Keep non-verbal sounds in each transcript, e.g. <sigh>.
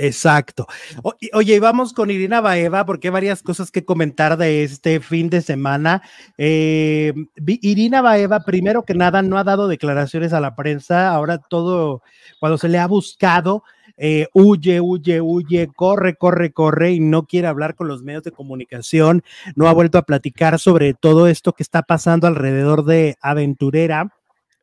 Exacto. oye, vamos con Irina Baeva, porque hay varias cosas que comentar de este fin de semana. Eh, Irina Baeva, primero que nada, no ha dado declaraciones a la prensa. Ahora todo, cuando se le ha buscado, eh, huye, huye, huye, corre, corre, corre y no quiere hablar con los medios de comunicación. No ha vuelto a platicar sobre todo esto que está pasando alrededor de Aventurera.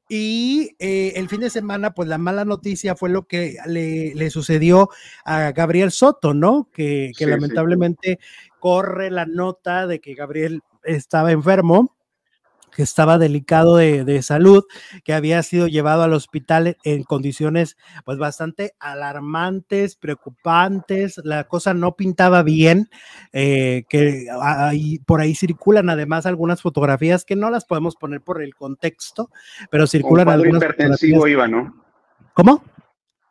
Y eh, el fin de semana, pues la mala noticia fue lo que le, le sucedió a Gabriel Soto, ¿no? Que, lamentablemente corre la nota de que Gabriel estaba enfermo que estaba delicado de, salud, que había sido llevado al hospital en condiciones pues bastante alarmantes, preocupantes, la cosa no pintaba bien, eh, que ahí, por ahí circulan además algunas fotografías que no las podemos poner por el contexto, pero circulan Con cuadro hipertensivo ¿no? ¿Cómo?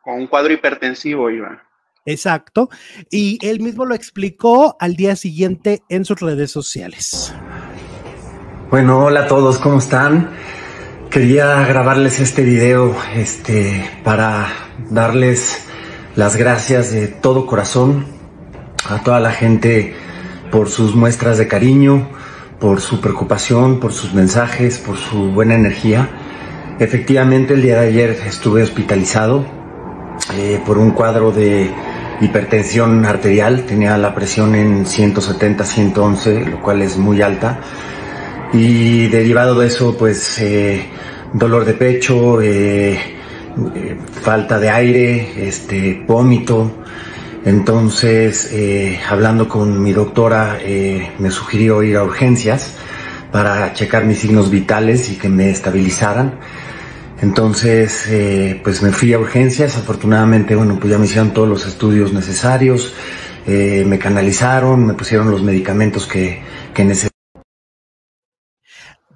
Con un cuadro hipertensivo iba. Exacto. Y él mismo lo explicó al día siguiente en sus redes sociales. Bueno, hola a todos, ¿cómo están? Quería grabarles este video este, para darles las gracias de todo corazón a toda la gente por sus muestras de cariño, por su preocupación, por sus mensajes, por su buena energía. Efectivamente, el día de ayer estuve hospitalizado eh, por un cuadro de hipertensión arterial. Tenía la presión en 170-111, lo cual es muy alta y derivado de eso, pues eh, dolor de pecho, eh, eh, falta de aire, este, vómito. Entonces, hablando con mi doctora, me sugirió ir a urgencias para checar mis signos vitales y que me estabilizaran. Entonces, pues me fui a urgencias. Afortunadamente, bueno, pues ya me hicieron todos los estudios necesarios, me canalizaron, me pusieron los medicamentos que, que necesitaba.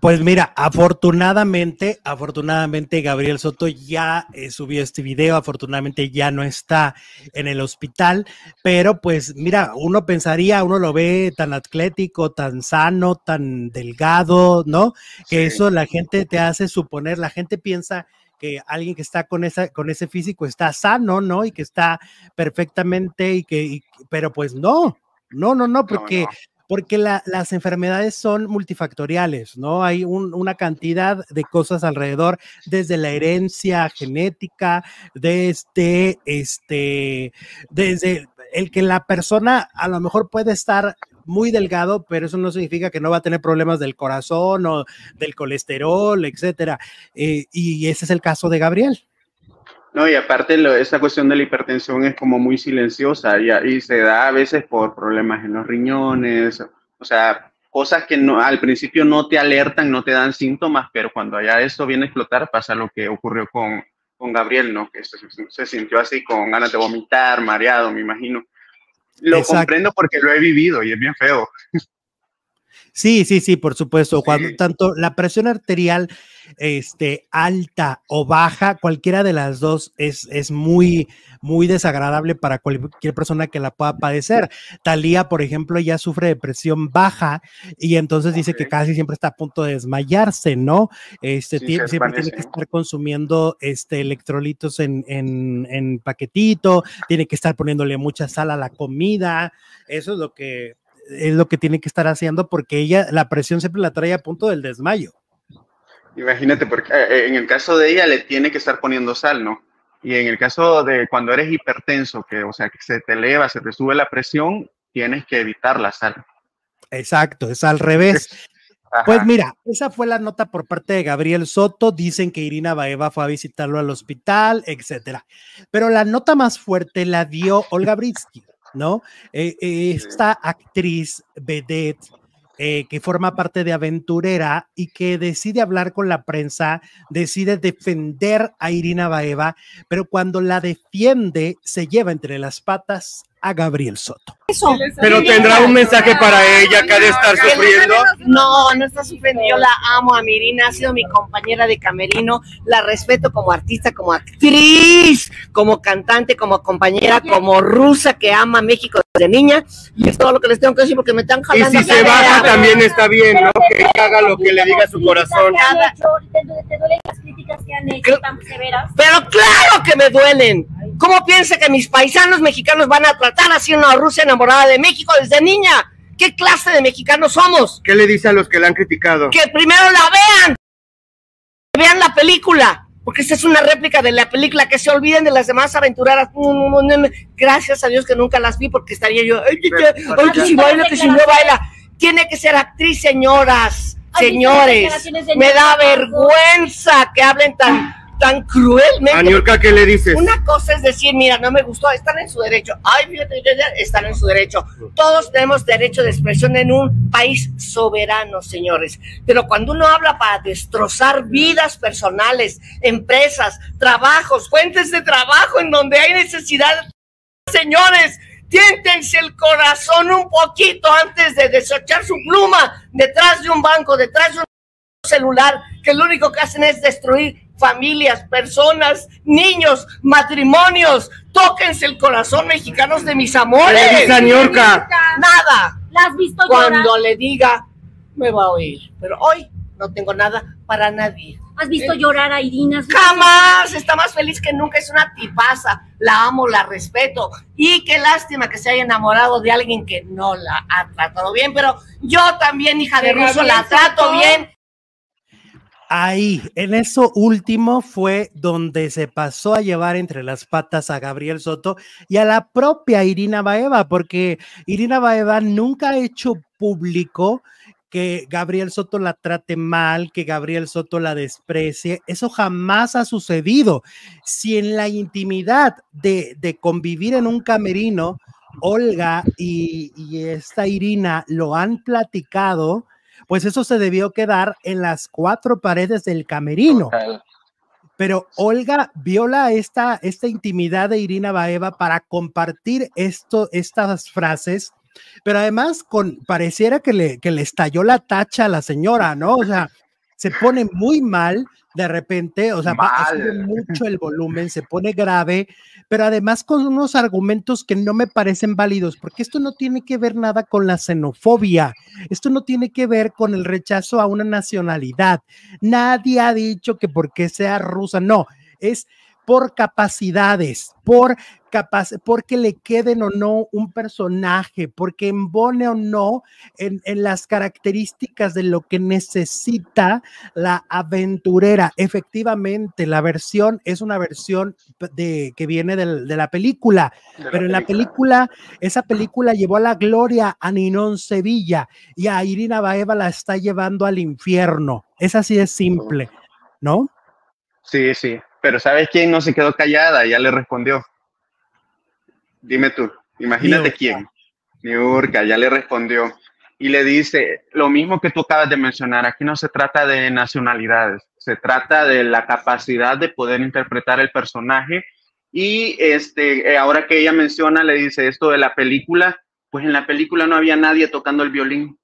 Pues mira, afortunadamente, afortunadamente Gabriel Soto ya eh, subió este video, afortunadamente ya no está en el hospital, pero pues mira, uno pensaría, uno lo ve tan atlético, tan sano, tan delgado, ¿no? Que eso la gente te hace suponer, la gente piensa que alguien que está con esa con ese físico está sano, ¿no? Y que está perfectamente y que pero pues no, no, no, no, porque porque las enfermedades son multifactoriales, ¿no? Hay una cantidad de cosas alrededor, desde la herencia genética, desde este, desde el que la persona a lo mejor puede estar muy delgado, pero eso no significa que no va a tener problemas del corazón o del colesterol, etcétera. Eh, y ese es el caso de Gabriel. No, y aparte lo, esta cuestión de la hipertensión es como muy silenciosa y, ahí se da a veces por problemas en los riñones, o sea, cosas que no, al principio no te alertan, no te dan síntomas, pero cuando ya esto viene a explotar pasa lo que ocurrió con, Gabriel, ¿no? Que se, sintió así con ganas de vomitar, mareado, me imagino. Lo comprendo porque lo he vivido y es bien feo. Sí, sí, sí, por supuesto. Cuando tanto la presión arterial este, alta o baja, cualquiera de las dos es, muy, muy desagradable para cualquier persona que la pueda padecer. Talía, por ejemplo, ya sufre de presión baja y entonces dice que casi siempre está a punto de desmayarse, ¿no? Este, siempre tiene que estar consumiendo este, electrolitos en, en, en paquetito, tiene que estar poniéndole mucha sal a la comida. Eso es lo que es lo que tiene que estar haciendo porque ella, la presión siempre la trae a punto del desmayo. Imagínate, porque eh, eh, en el caso de ella le tiene que estar poniendo sal, ¿no? Y en el caso de cuando eres hipertenso, que o sea, que se te eleva, se te sube la presión, tienes que evitar la sal. Exacto, es al revés. Pues mira, esa fue la nota por parte de Gabriel Soto. Dicen que Irina Baeva fue a visitarlo al hospital, etcétera. Pero la nota más fuerte la dio Olga Britsky. ¿no? E, e esta actriz vedette eh, que forma parte de Aventurera y que decide hablar con la prensa, decide defender a Irina Baeva, pero cuando la defiende se lleva entre las patas a Gabriel Soto. Eso. Pero tendrá un mensaje para ella que ha de estar sufriendo. No, no está sufriendo. Yo la amo a Mirina, ha sido mi compañera de camerino, la respeto como artista, como actriz, como cantante, como compañera, como rusa que ama México desde niña. Y es todo lo que les tengo que decir porque me están jalando. Y si se baja también está bien, ¿no? Que haga lo que le diga su corazón. Pero claro que me duelen ¿Cómo piensa que mis paisanos mexicanos van a tratar así una Rusia enamorada de México desde niña? ¿Qué clase de mexicanos somos? ¿Qué le dice a los que la han criticado? Que primero la vean. Que vean la película. Porque esta es una réplica de la película. Que se olviden de las demás aventuras. Gracias a Dios que nunca las vi porque estaría yo. Ay, ay, que si baila, que si no baila. Tiene que ser actriz, señoras, señores. Me da vergüenza que hablen tan tan cruelmente. le dices? Una cosa es decir, mira, no me gustó, están en su derecho. Ay, fíjate, están en su derecho. Todos tenemos derecho de expresión en un país soberano, señores. Pero cuando uno habla para destrozar vidas personales, empresas, trabajos, fuentes de trabajo en donde hay necesidad, señores, tiéntense el corazón un poquito antes de desechar su pluma detrás de un banco, detrás de un celular, que lo único que hacen es destruir familias, personas, niños, matrimonios. Tóquense el corazón, mexicanos de mis amores. Nada. has visto Cuando le diga, me va a oír. Pero hoy no tengo nada para nadie. ¿Has visto ¿Eh? llorar a Irina? Jamás, está más feliz que nunca, es una tipaza, la amo, la respeto y qué lástima que se haya enamorado de alguien que no la ha tratado bien, pero yo también, hija de ruso, la trato bien Ahí, en eso último fue donde se pasó a llevar entre las patas a Gabriel Soto y a la propia Irina Baeva, porque Irina Baeva nunca ha hecho público que Gabriel Soto la trate mal, que Gabriel Soto la desprecie. Eso jamás ha sucedido. Si en la intimidad de, convivir en un camerino, Olga y esta Irina lo han platicado, pues eso se debió quedar en las cuatro paredes del camerino. Pero Olga viola esta, esta intimidad de Irina Baeva para compartir esto, estas frases, pero además con, pareciera que le, que le estalló la tacha a la señora, ¿no? O sea, se pone muy mal de repente, o sea, sube mucho el volumen, se pone grave, pero además con unos argumentos que no me parecen válidos, porque esto no tiene que ver nada con la xenofobia, esto no tiene que ver con el rechazo a una nacionalidad. Nadie ha dicho que porque sea rusa, no, es por capacidades, por capaz, porque le queden o no un personaje, porque embone o no en, las características de lo que necesita la aventurera. Efectivamente, la versión es una versión de, que viene de la película, pero en la película, esa película llevó a la gloria a Ninón Sevilla y a Irina Baeva la está llevando al infierno. Es así de simple, ¿no? Sí, sí, pero ¿sabes quién no se quedó callada? Ya le respondió. Dime tú, imagínate quién. Niurka, ya le respondió. Y le dice, lo mismo que tú acabas de mencionar, aquí no se trata de nacionalidades, se trata de la capacidad de poder interpretar el personaje. Y este, eh, ahora que ella menciona, le dice esto de la película, pues en la película no había nadie tocando el violín.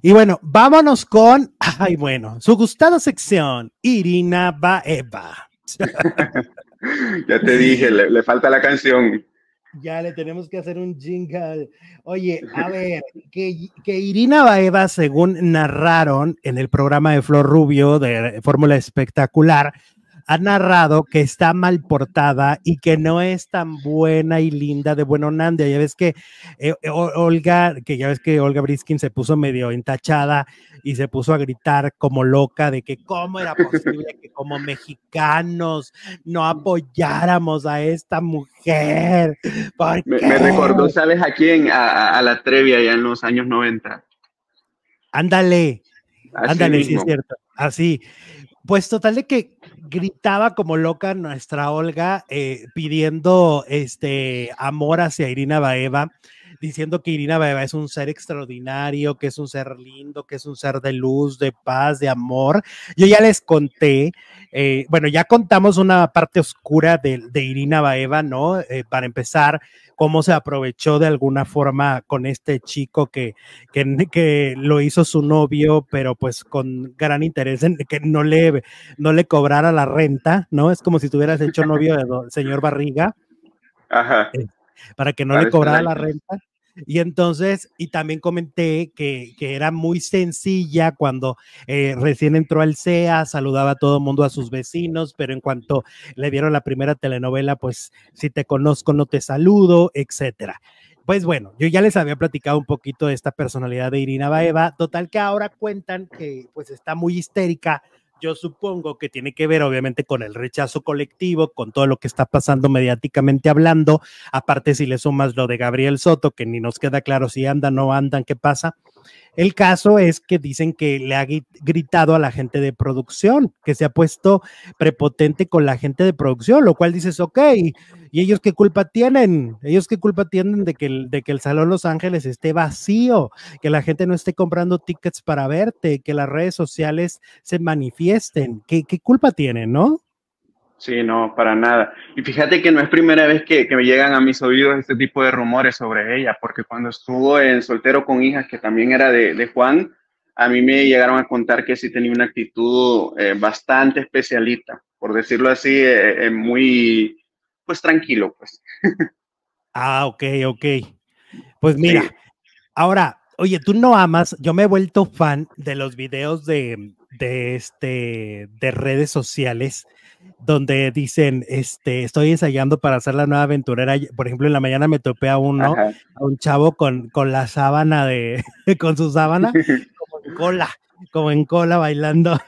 Y bueno, vámonos con, ay bueno, su gustada sección, Irina Baeva. <laughs> ya te dije, le, falta la canción. Ya le tenemos que hacer un jingle. Oye, a ver, que, que Irina Baeva, según narraron en el programa de Flor Rubio de Fórmula Espectacular, ha narrado que está mal portada y que no es tan buena y linda de bueno Nandia. Ya ves que eh, eh, Olga, que ya ves que Olga Briskin se puso medio entachada y se puso a gritar como loca de que cómo era posible que como mexicanos no apoyáramos a esta mujer. Me, recordó, ¿sabes a quién? A, la Trevia ya en los años 90. Ándale, ándale, sí es cierto. Así. Pues total de que gritaba como loca nuestra Olga eh, pidiendo este amor hacia Irina Baeva, diciendo que Irina Baeva es un ser extraordinario, que es un ser lindo, que es un ser de luz, de paz, de amor. Yo ya les conté, eh, bueno, ya contamos una parte oscura de, Irina Baeva, ¿no? Eh, para empezar, cómo se aprovechó de alguna forma con este chico que, que, lo hizo su novio, pero pues con gran interés en que no le, no le cobrara la renta, ¿no? Es como si tuvieras hecho novio del señor Barriga. Eh, para que no le este cobrara la renta. Y entonces, y también comenté que, era muy sencilla cuando eh, recién entró al CEA, saludaba a todo el mundo, a sus vecinos, pero en cuanto le dieron la primera telenovela, pues si te conozco no te saludo, etcétera. Pues bueno, yo ya les había platicado un poquito de esta personalidad de Irina Baeva, total que ahora cuentan que pues está muy histérica yo supongo que tiene que ver obviamente con el rechazo colectivo, con todo lo que está pasando mediáticamente hablando. Aparte, si le sumas lo de Gabriel Soto, que ni nos queda claro si anda, no andan, qué pasa. El caso es que dicen que le ha gritado a la gente de producción, que se ha puesto prepotente con la gente de producción, lo cual dices, ok, ¿y ellos qué culpa tienen? ¿Ellos qué culpa tienen de que el, de que el Salón Los Ángeles esté vacío, que la gente no esté comprando tickets para verte, que las redes sociales se manifiesten? ¿Qué, qué culpa tienen, no? Sí, no, para nada. Y fíjate que no es primera vez que, me llegan a mis oídos este tipo de rumores sobre ella, porque cuando estuvo en Soltero con Hijas, que también era de, Juan, a mí me llegaron a contar que sí tenía una actitud eh, bastante especialita, por decirlo así, eh, eh, muy, pues tranquilo, pues. <laughs> ah, ok, ok. Pues mira, ahora, Oye, tú no amas, yo me he vuelto fan de los videos de, este, de redes sociales donde dicen, este, estoy ensayando para hacer la nueva aventurera. Por ejemplo, en la mañana me topé a uno, a un chavo con, con la sábana de, <laughs> con su sábana, <laughs> como en cola, como en cola bailando.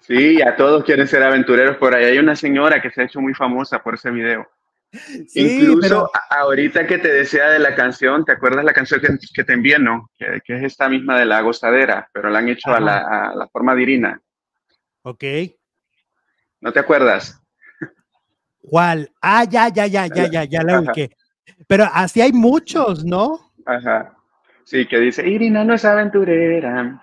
Sí, a todos quieren ser aventureros por ahí. Hay una señora que se ha hecho muy famosa por ese video. Sí, Incluso pero... ahorita que te decía de la canción, ¿te acuerdas la canción que, te envié, no? Que, es esta misma de la gostadera, pero la han hecho a la, a la, forma de Irina. Ok. ¿No te acuerdas? ¿Cuál? Ah, ya, ya, ya, ya, ya, ya la Pero así hay muchos, ¿no? Ajá. Sí, que dice, Irina no es aventurera.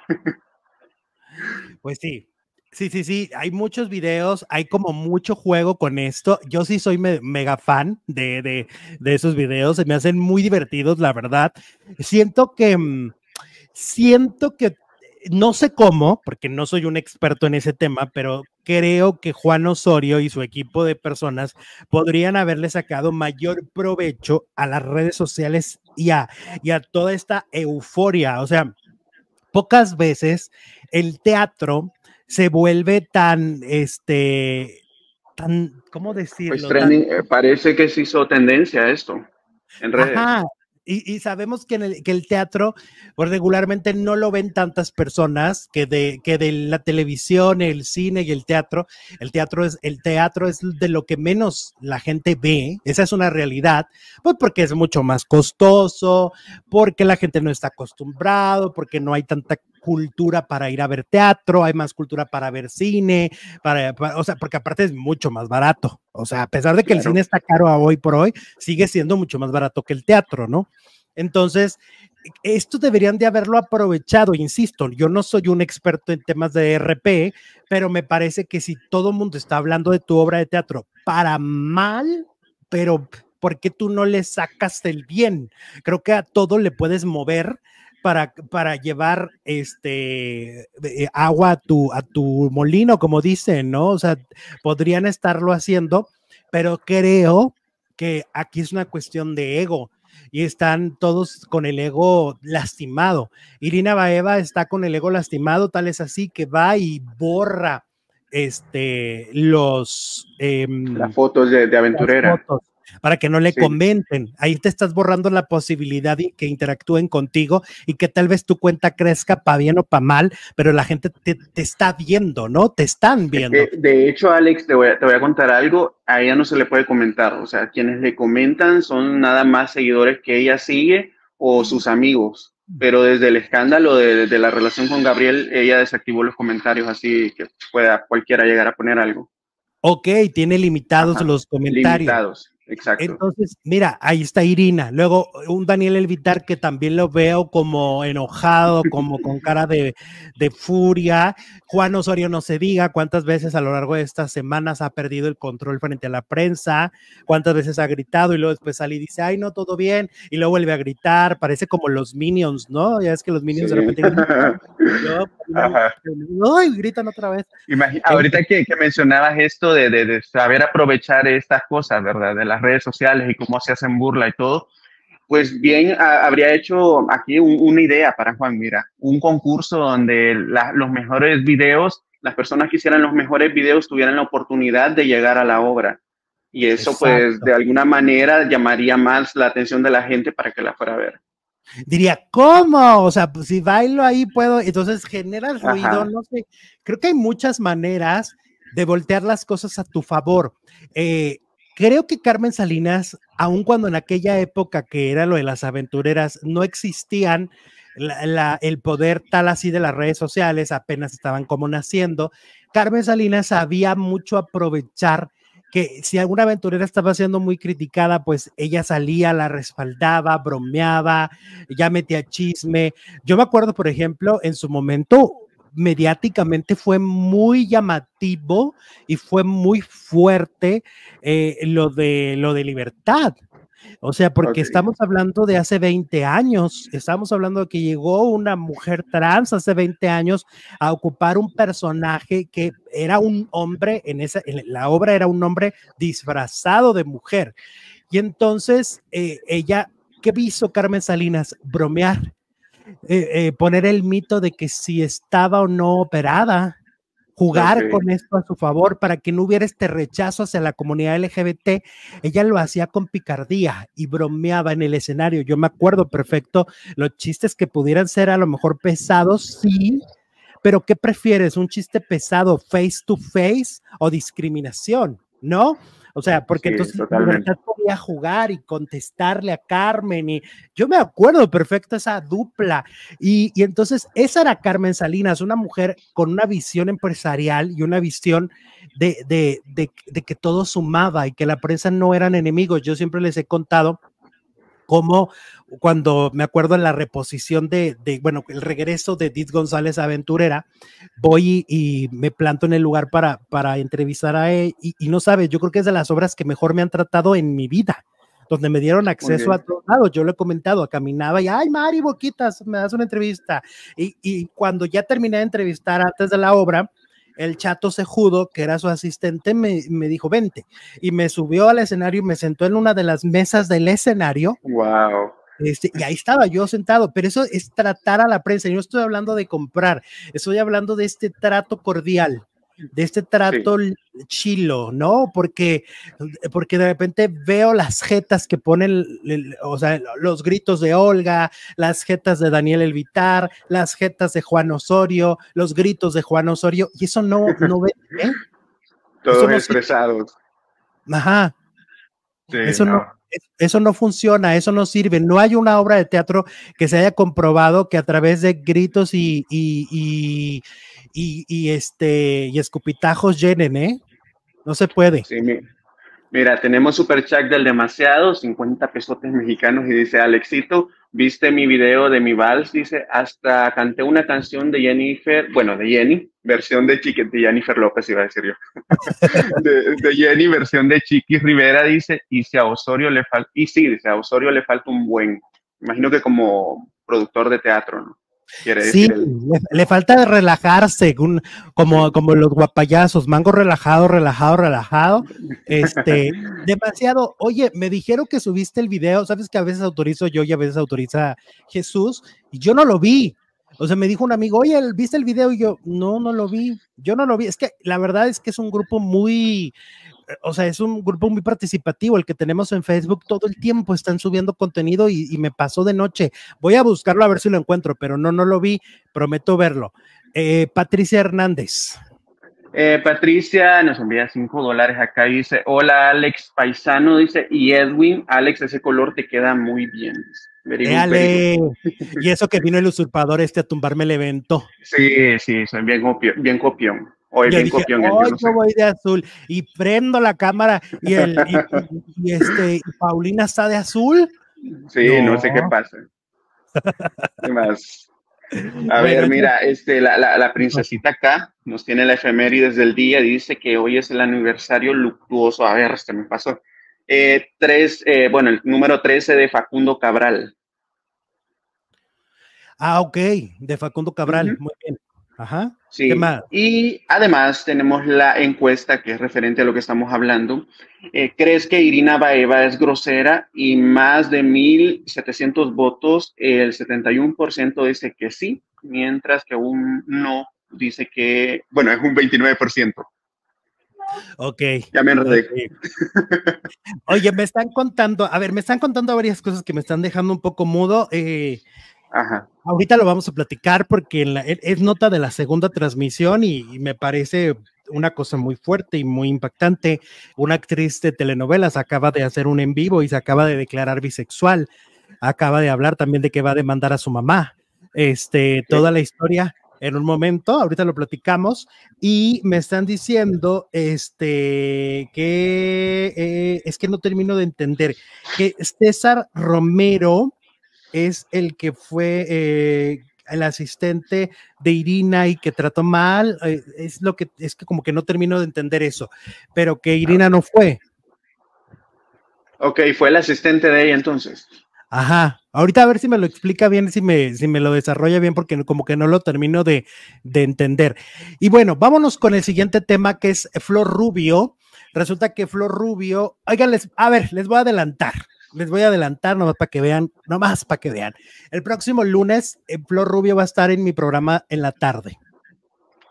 Pues sí, Sí, sí, sí, hay muchos videos, hay como mucho juego con esto. Yo sí soy mega fan de, esos videos, se me hacen muy divertidos, la verdad. Siento que, mm, siento que, no sé cómo, porque no soy un experto en ese tema, pero creo que Juan Osorio y su equipo de personas podrían haberle sacado mayor provecho a las redes sociales y a, y a toda esta euforia. O sea, pocas veces el teatro se vuelve tan, este, tan, ¿cómo decirlo? Pues, eh, parece que se hizo tendencia esto en redes. Ajá. Y, y, sabemos que, en el, que, el, teatro pues, regularmente no lo ven tantas personas que de, que de la televisión, el cine y el teatro. El teatro, es, el teatro es de lo que menos la gente ve, esa es una realidad, pues porque es mucho más costoso, porque la gente no está acostumbrado, porque no hay tanta cultura para ir a ver teatro, hay más cultura para ver cine, para, o sea, porque aparte es mucho más barato. O sea, a pesar de que el cine está caro hoy por hoy, sigue siendo mucho más barato que el teatro, ¿no? Entonces, esto deberían de haberlo aprovechado, insisto, yo no soy un experto en temas de RP, pero me parece que si todo el mundo está hablando de tu obra de teatro para mal, pero ¿por qué tú no le sacas el bien? Creo que a todo le puedes mover para, llevar este eh, agua a tu, a tu molino, como dicen, ¿no? O sea, podrían estarlo haciendo, pero creo que aquí es una cuestión de ego y están todos con el ego lastimado. Irina Baeva está con el ego lastimado, tal es así que va y borra este los em, las fotos de, aventurera para que no le comenten. Ahí te estás borrando la posibilidad de que interactúen contigo y que tal vez tu cuenta crezca para bien o para mal, pero la gente te, está viendo, ¿no? Te están viendo. De, hecho, Alex, te voy, a, contar algo. A ella no se le puede comentar. O sea, quienes le comentan son nada más seguidores que ella sigue o sus amigos. Pero desde el escándalo de, la relación con Gabriel, ella desactivó los comentarios así que pueda cualquiera llegar a poner algo. Ok, tiene limitados los comentarios. Exacto. Entonces, mira, ahí está Irina. Luego un Daniel Elvitar que también lo veo como enojado, como con <laughs> cara de, furia. Juan Osorio no se diga cuántas veces a lo largo de estas semanas ha perdido el control frente a la prensa, cuántas veces ha gritado y luego después sale y dice, ay, no, todo bien, y luego vuelve a gritar. Parece como los minions, ¿no? Ya es que los minions de repente gritan, gritan otra vez. <laughs> ahorita que, mencionabas esto de, saber aprovechar estas cosas, ¿verdad? De la redes sociales y cómo se hacen burla y todo, pues bien ah, habría hecho aquí una idea para Juan, mira, un concurso donde los mejores videos, las personas que hicieran los mejores videos tuvieran la oportunidad de llegar a la obra. Y eso pues de alguna manera llamaría más la atención de la gente para que la fuera a ver. Diría, ¿cómo? O sea, pues, si bailo ahí puedo, entonces generas ruido, no sé. Creo que hay muchas maneras de voltear las cosas a tu favor. Eh, Creo que Carmen Salinas, aun cuando en aquella época que era lo de las aventureras, no existían el poder tal así de las redes sociales, apenas estaban como naciendo, Carmen Salinas sabía mucho aprovechar que si alguna aventurera estaba siendo muy criticada, pues ella salía, la respaldaba, bromeaba, ya metía chisme. Yo me acuerdo, por ejemplo, en su momento, mediáticamente fue muy llamativo y fue muy fuerte eh, lo, de, lo de libertad. O sea, porque estamos hablando de hace 20 años, estamos hablando de que llegó una mujer trans hace 20 años a ocupar un personaje que era un hombre, en, esa, la obra era un hombre disfrazado de mujer. Y entonces eh, ella, ¿qué hizo Carmen Salinas? Bromear eh, eh, poner el mito de que si estaba o no operada, jugar con esto a su favor para que no hubiera este rechazo hacia la comunidad LGBT. Ella lo hacía con picardía y bromeaba en el escenario. Yo me acuerdo perfecto los chistes que pudieran ser a lo mejor pesados, sí, pero ¿qué prefieres? ¿Un chiste pesado face to face o discriminación? ¿No? O sea, porque entonces entonces verdad podía jugar y contestarle a Carmen y yo me acuerdo perfecto esa dupla. Y, entonces esa era Carmen Salinas, una mujer con una visión empresarial y una visión de, de, de, de que todo sumaba y que la prensa no eran enemigos. Yo siempre les he contado como cuando me acuerdo en la reposición de, bueno, el regreso de Did González Aventurera, voy y, me planto en el lugar para, para entrevistar a él e, y, no sabes, yo creo que es de las obras que mejor me han tratado en mi vida donde me dieron acceso a todos lados. Yo lo he comentado, caminaba y, ay, Mari, Boquitas, me das una entrevista. Y, y cuando ya terminé de entrevistar antes de la obra, el chato Sejudo, que era su asistente, me, dijo, vente. Y me subió al escenario y me sentó en una de las mesas del escenario. ¡Wow! Este, y ahí estaba yo sentado, pero eso es tratar a la prensa. Yo no estoy hablando de comprar, estoy hablando de este trato cordial de este trato chilo, ¿no? Porque, porque de repente veo las jetas que ponen, o sea, los gritos de Olga, las jetas de Daniel Elvitar, las jetas de Juan Osorio, los gritos de Juan Osorio, y eso no, <laughs> ve, Todos expresados. Ajá. eso no, eso no funciona, eso no sirve. No hay una obra de teatro que se haya comprobado que a través de gritos y, y, este, y escupitajos llenen, ¿eh? No se puede. Sí, mira, tenemos super chat del demasiado, 50 pesotes mexicanos y dice Alexito, viste mi video de mi vals, dice, hasta canté una canción de Jennifer, bueno, de Jenny, versión de Chiqui, de Jennifer López iba a decir yo, <laughs> de, Jenny, versión de Chiqui Rivera, dice, y si a Osorio le falta, y sí, dice, a Osorio le falta un buen, imagino que como productor de teatro, ¿no? sí, le, falta relajarse, como, los guapayazos, mango relajado, relajado, relajado. Este, <laughs> demasiado. Oye, me dijeron que subiste el video, sabes que a veces autorizo yo y a veces autoriza Jesús, y yo no lo vi. O sea, me dijo un amigo, oye, ¿viste el video? Y yo, no, no lo vi, yo no lo vi. Es que la verdad es que es un grupo muy, o sea, es un grupo muy participativo el que tenemos en Facebook. Todo el tiempo están subiendo contenido y, me pasó de noche. Voy a buscarlo a ver si lo encuentro, pero no, no lo vi. Prometo verlo. Eh, Patricia Hernández. Eh, Patricia nos envía cinco dólares acá y dice, hola Alex Paisano, dice, y Edwin, Alex, ese color te queda muy bien. y eso que vino el usurpador este a tumbarme el evento. Sí, sí, bien, bien copión. Hoy yo voy de azul y prendo la cámara y, este, Paulina está de azul. Sí, no, sé qué pasa. <laughs> A ver, mira, este, la, princesita acá nos tiene la desde el día, dice que hoy es el aniversario luctuoso, a ver, este me pasó, eh, tres, eh, bueno, el número 13 de Facundo Cabral. Ah, ok, de Facundo Cabral, muy bien. Ajá. Sí. ¿Qué más? Y además tenemos la encuesta que es referente a lo que estamos hablando. Eh, ¿Crees que Irina Baeva es grosera? Y más de 1.700 votos, el 71% dice que sí, mientras que un no dice que, bueno, es un 29%. Ok. Ya me enredé. Oye, me están contando, a ver, me están contando varias cosas que me están dejando un poco mudo. Eh, Ahorita lo vamos a platicar porque e, es nota de la segunda transmisión y, me parece una cosa muy fuerte y muy impactante. Una actriz de telenovelas acaba de hacer un en vivo y se acaba de declarar bisexual. Acaba de hablar también de que va a demandar a su mamá. Este, toda la historia en un momento, ahorita lo platicamos, y me están diciendo este, que eh, es que no termino de entender que César Romero es el que fue eh, el asistente de Irina y que trató mal, eh, es lo que es que como que no termino de entender eso, pero que ah, Irina no fue. Ok, fue el asistente de ella entonces. Ajá, ahorita a ver si me lo explica bien, si me, si me lo desarrolla bien, porque como que no lo termino de, entender. Y bueno, vámonos con el siguiente tema que es Flor Rubio. Resulta que Flor Rubio, oigan, a ver, les voy a adelantar les voy a adelantar nomás para que vean, nomás para que vean. El próximo lunes, eh, Flor Rubio va a estar en mi programa en la tarde.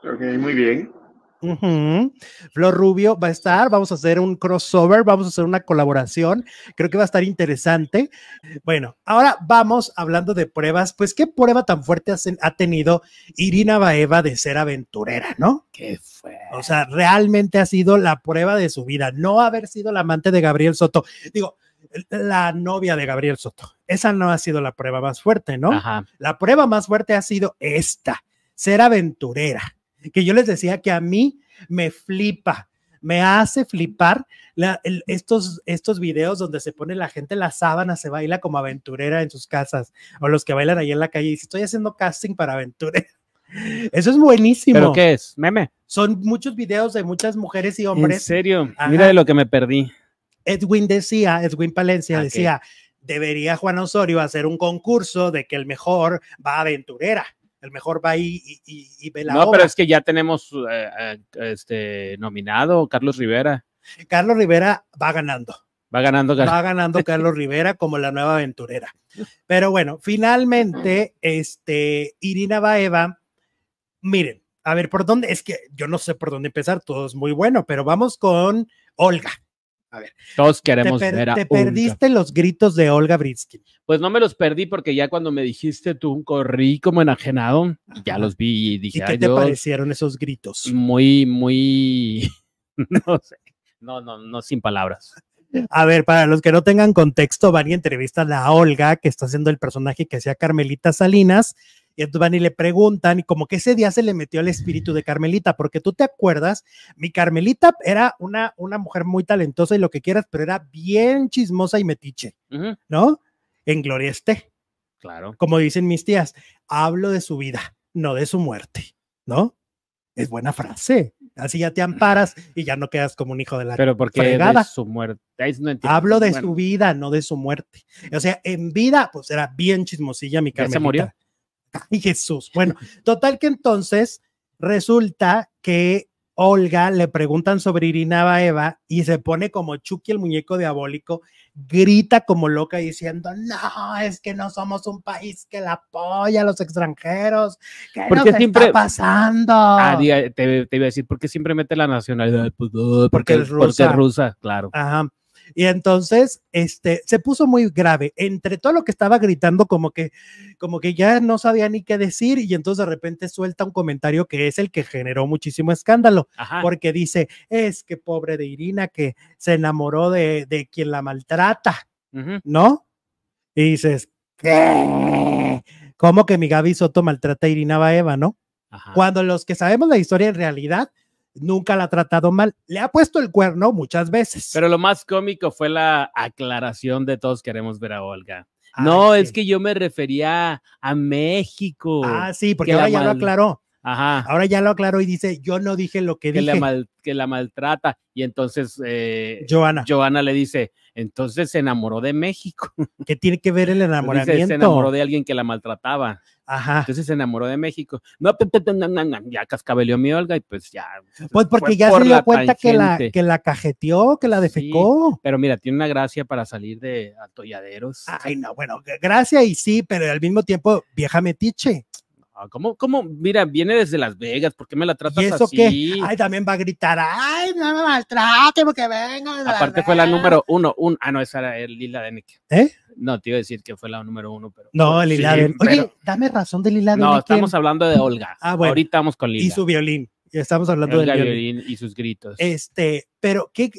Ok, muy bien. Flor Rubio va a estar, vamos a hacer un crossover, vamos a hacer una colaboración, creo que va a estar interesante. Bueno, ahora vamos hablando de pruebas, pues qué prueba tan fuerte ha tenido Irina Baeva de ser aventurera, ¿no? Qué fue. O sea, realmente ha sido la prueba de su vida, no haber sido la amante de Gabriel Soto. Digo, la novia de Gabriel Soto. Esa no ha sido la prueba más fuerte, ¿no? La prueba más fuerte ha sido esta, ser aventurera, que yo les decía que a mí me flipa, me hace flipar estos, estos videos donde se pone la gente la sábana, se baila como aventurera en sus casas, o los que bailan ahí en la calle y estoy haciendo casting para aventurera. <laughs> Eso es buenísimo. ¿Pero qué es? ¿Meme? Son muchos videos de muchas mujeres y hombres. ¿En serio? Mira de lo que me perdí. Edwin decía, Edwin Palencia decía, debería Juan Osorio hacer un concurso de que el mejor va a aventurera. El mejor va ahí y, y, ve la No, pero es que ya tenemos eh, eh, este, nominado Carlos Rivera. Carlos Rivera va ganando. Va ganando, va ganando <laughs> Carlos Rivera como la nueva aventurera. Pero bueno, finalmente, este, Irina Baeva, miren, a ver, ¿por dónde? Es que yo no sé por dónde empezar, todo es muy bueno, pero vamos con Olga. A ver. Todos queremos te ver a Te perdiste los gritos de Olga Britsky. Pues no me los perdí porque ya cuando me dijiste tú, corrí como enajenado, ya los vi y dije. ¿Y qué te parecieron esos gritos? Muy, muy. <laughs> no sé. No, no, no, sin palabras. A ver, para los que no tengan contexto, van y entrevistan a Olga, que está haciendo el personaje que hacía Carmelita Salinas, y entonces van y le preguntan, y como que ese día se le metió el espíritu de Carmelita, porque tú te acuerdas, mi Carmelita era una, una mujer muy talentosa y lo que quieras, pero era bien chismosa y metiche, ¿no? En gloria esté. Claro. Como dicen mis tías, hablo de su vida, no de su muerte, ¿no? Es buena frase. Así ya te amparas y ya no quedas como un hijo de la Pero porque de su muerte. Hablo de su vida, no de su muerte. O sea, en vida, pues era bien chismosilla mi Carmelita. se murió? <laughs> Ay, Jesús. Bueno, total que entonces resulta que Olga le preguntan sobre Irina Eva y se pone como Chucky el muñeco diabólico, grita como loca diciendo, no, es que no somos un país que la apoya a los extranjeros, ¿qué siempre, está pasando? Ah, te, iba a decir, ¿por qué siempre mete la nacionalidad? Pues, porque, rusa. rusa, claro. Ajá. Y entonces, este, se puso muy grave. Entre todo lo que estaba gritando, como que, como que ya no sabía ni qué decir, y entonces de repente suelta un comentario que es el que generó muchísimo escándalo, porque dice, es que pobre de Irina que se enamoró de, quien la maltrata, ¿no? Y dices, ¿Cómo que mi Gaby Soto maltrata a Irina Baeva, no? Cuando los que sabemos la historia en realidad nunca la ha tratado mal. Le ha puesto el cuerno muchas veces. Pero lo más cómico fue la aclaración de todos queremos ver a Olga. Ah, no, es que yo me refería a México. Ah, sí, porque ahora ya lo aclaró. Ahora ya lo aclaró y dice, yo no dije lo que, que dije. La que la maltrata. Y entonces eh, Joana. Joana le dice, entonces se enamoró de México. <laughs> ¿Qué tiene que ver el enamoramiento? Dice, se enamoró de alguien que la maltrataba. Ajá. Entonces se enamoró de México. No, ya cascabeleó mi Olga y pues ya. Pues porque ya se dio cuenta que la, que la cajeteó, que la defecó. pero mira, tiene una gracia para salir de atolladeros. Ay, no, bueno, gracia y sí, pero al mismo tiempo, vieja metiche. Ah, ¿Cómo, cómo? Mira, viene desde Las Vegas, ¿por qué me la tratas ¿Y eso así? Ay, también va a gritar, ay, no me maltrate porque venga. Aparte fue la número uno, ah, no, esa era Lila Denick. ¿Eh? No, te iba a decir que fue la número uno, pero. No, pues, Lila sí, Oye, dame razón de Lila Denick. No, estamos hablando de Olga. Ah, bueno. Ahorita vamos con Lila. Y su violín. Estamos hablando de del Y sus gritos. Este, pero qué,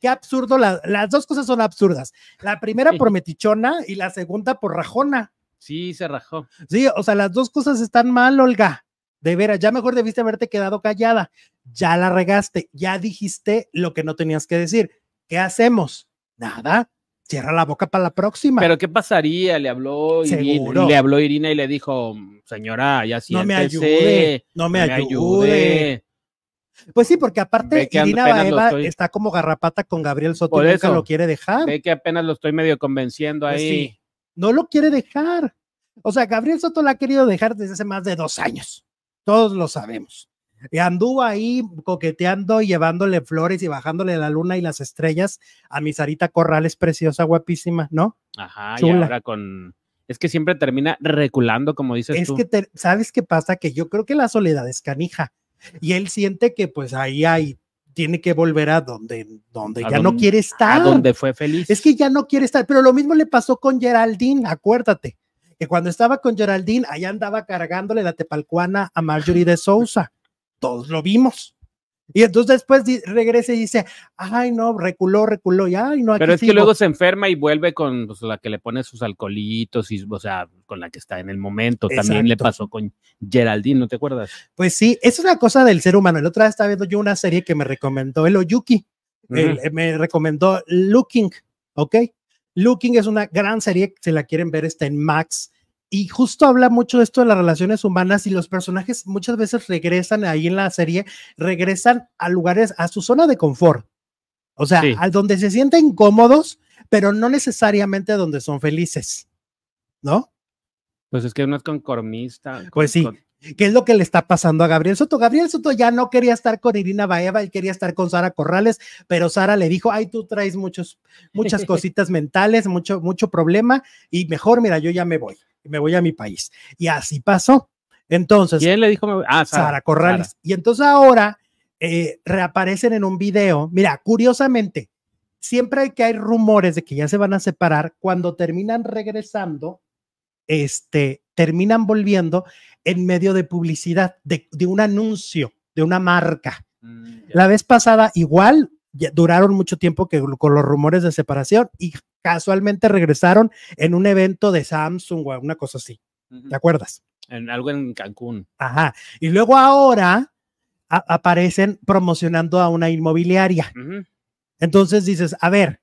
qué absurdo. las dos cosas son absurdas. La primera <laughs> por metichona y la segunda por rajona. Sí, se rajó. Sí, o sea, las dos cosas están mal, Olga. De veras, ya mejor debiste haberte quedado callada. Ya la regaste, ya dijiste lo que no tenías que decir. ¿Qué hacemos? Nada. Cierra la boca para la próxima. Pero ¿qué pasaría? Le habló Irina, le habló Irina y le dijo, mm, señora, ya sí, No me ayude, no me, ayude. Pues sí, porque aparte Irina Baeva está como garrapata con Gabriel Soto, Por lo quiere dejar. Ve que apenas lo estoy medio convenciendo pues ahí no lo quiere dejar. O sea, Gabriel Soto la ha querido dejar desde hace más de dos años. Todos lo sabemos. Y anduvo ahí coqueteando y llevándole flores y bajándole la luna y las estrellas a mi Corral, Corrales, preciosa, guapísima, ¿no? Ajá, y ahora con. Es que siempre termina reculando, como dices tú. Es que, ¿sabes qué pasa? Que yo creo que la soledad es canija. Y él siente que, pues ahí hay tiene que volver a donde, donde ya no quiere estar. A donde fue feliz. Es que ya no quiere estar, pero lo mismo le pasó con Geraldine, acuérdate, que cuando estaba con Geraldine, allá andaba cargándole la tepalcuana a Marjorie de Sousa. Todos lo vimos. Y entonces después regresa y dice, ay no, reculó, reculó, y ay no. Pero es que luego se enferma y vuelve con pues, la que le pone sus alcoholitos, y, o sea, con la que está en el momento. También le pasó con Geraldine, ¿no te acuerdas? Pues sí, es una cosa del ser humano. El otro día estaba viendo yo una serie que me recomendó el Oyuki, eh, me recomendó Looking, ¿ok? Looking es una gran serie, se la quieren ver está en Max y justo habla mucho de esto de las relaciones humanas y los personajes muchas veces regresan ahí en la serie, regresan a lugares, a su zona de confort. O sea, a donde se sienten cómodos, pero no necesariamente donde son felices. ¿No? Pues es que uno es concormista. pues sí. ¿Qué es lo que le está pasando a Gabriel Soto? Gabriel Soto ya no quería estar con Irina Baeva, él quería estar con Sara Corrales, pero Sara le dijo, ay, tú traes muchos, muchas <laughs> cositas mentales, mucho, mucho problema, y mejor, mira, yo ya me voy me voy a mi país. Y así pasó. Entonces. ¿Quién le dijo? Ah, Sara, Corrales. Y entonces ahora eh, reaparecen en un video. Mira, curiosamente, siempre que hay rumores de que ya se van a separar, cuando terminan regresando, este, terminan volviendo en medio de publicidad, de, un anuncio, de una marca. Mm, La vez pasada, igual, duraron mucho tiempo que con los rumores de separación y casualmente regresaron en un evento de Samsung o una cosa así. ¿Te acuerdas? En algo en Cancún. Ajá. Y luego ahora aparecen promocionando a una inmobiliaria. Entonces dices, a ver,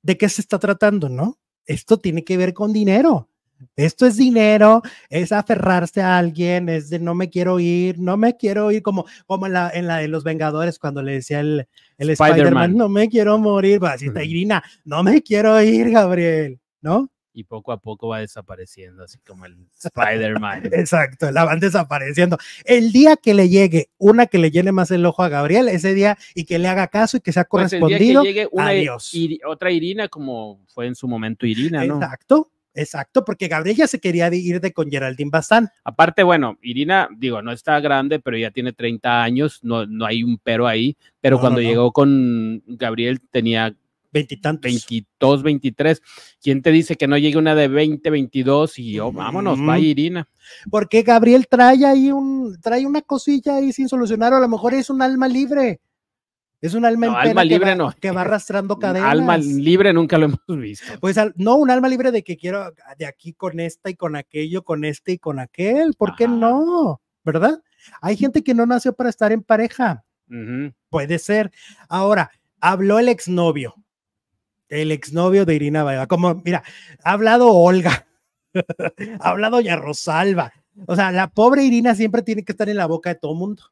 ¿de qué se está tratando, no? Esto tiene que ver con dinero esto es dinero, es aferrarse a alguien, es de no me quiero ir, no me quiero ir, como, como en, la, en la de los Vengadores cuando le decía el, Spider-Man, no me quiero morir, va, pues, así está Irina, no me quiero ir, Gabriel, ¿no? Y poco a poco va desapareciendo, así como el Spider-Man. <laughs> Exacto, la van desapareciendo. El día que le llegue una que le llene más el ojo a Gabriel, ese día, y que le haga caso y que sea pues, correspondido, adiós. otra Irina, como fue en su momento Irina, ¿no? Exacto, Exacto, porque Gabriel ya se quería ir de con Geraldine Bazán. Aparte, bueno, Irina, digo, no está grande, pero ya tiene 30 años, no, no hay un pero ahí, pero cuando llegó con Gabriel tenía veintitantos. 22, 23. ¿Quién te dice que no llegue una de 20, 22 y yo, mm. vámonos, va Irina? Porque Gabriel trae ahí un, trae una cosilla ahí sin solucionar, a lo mejor es un alma libre. Es un alma, que libre va, que va arrastrando <laughs> cadenas. Alma libre nunca lo hemos visto. Pues no, un alma libre de que quiero de aquí con esta y con aquello, con este y con aquel. ¿Por qué no? ¿Verdad? Hay gente que no nació para estar en pareja. Puede ser. Ahora, habló el exnovio. El exnovio de Irina Baeva. Como, mira, ha hablado Olga. <laughs> ha hablado ya Rosalba. O sea, la pobre Irina siempre tiene que estar en la boca de todo mundo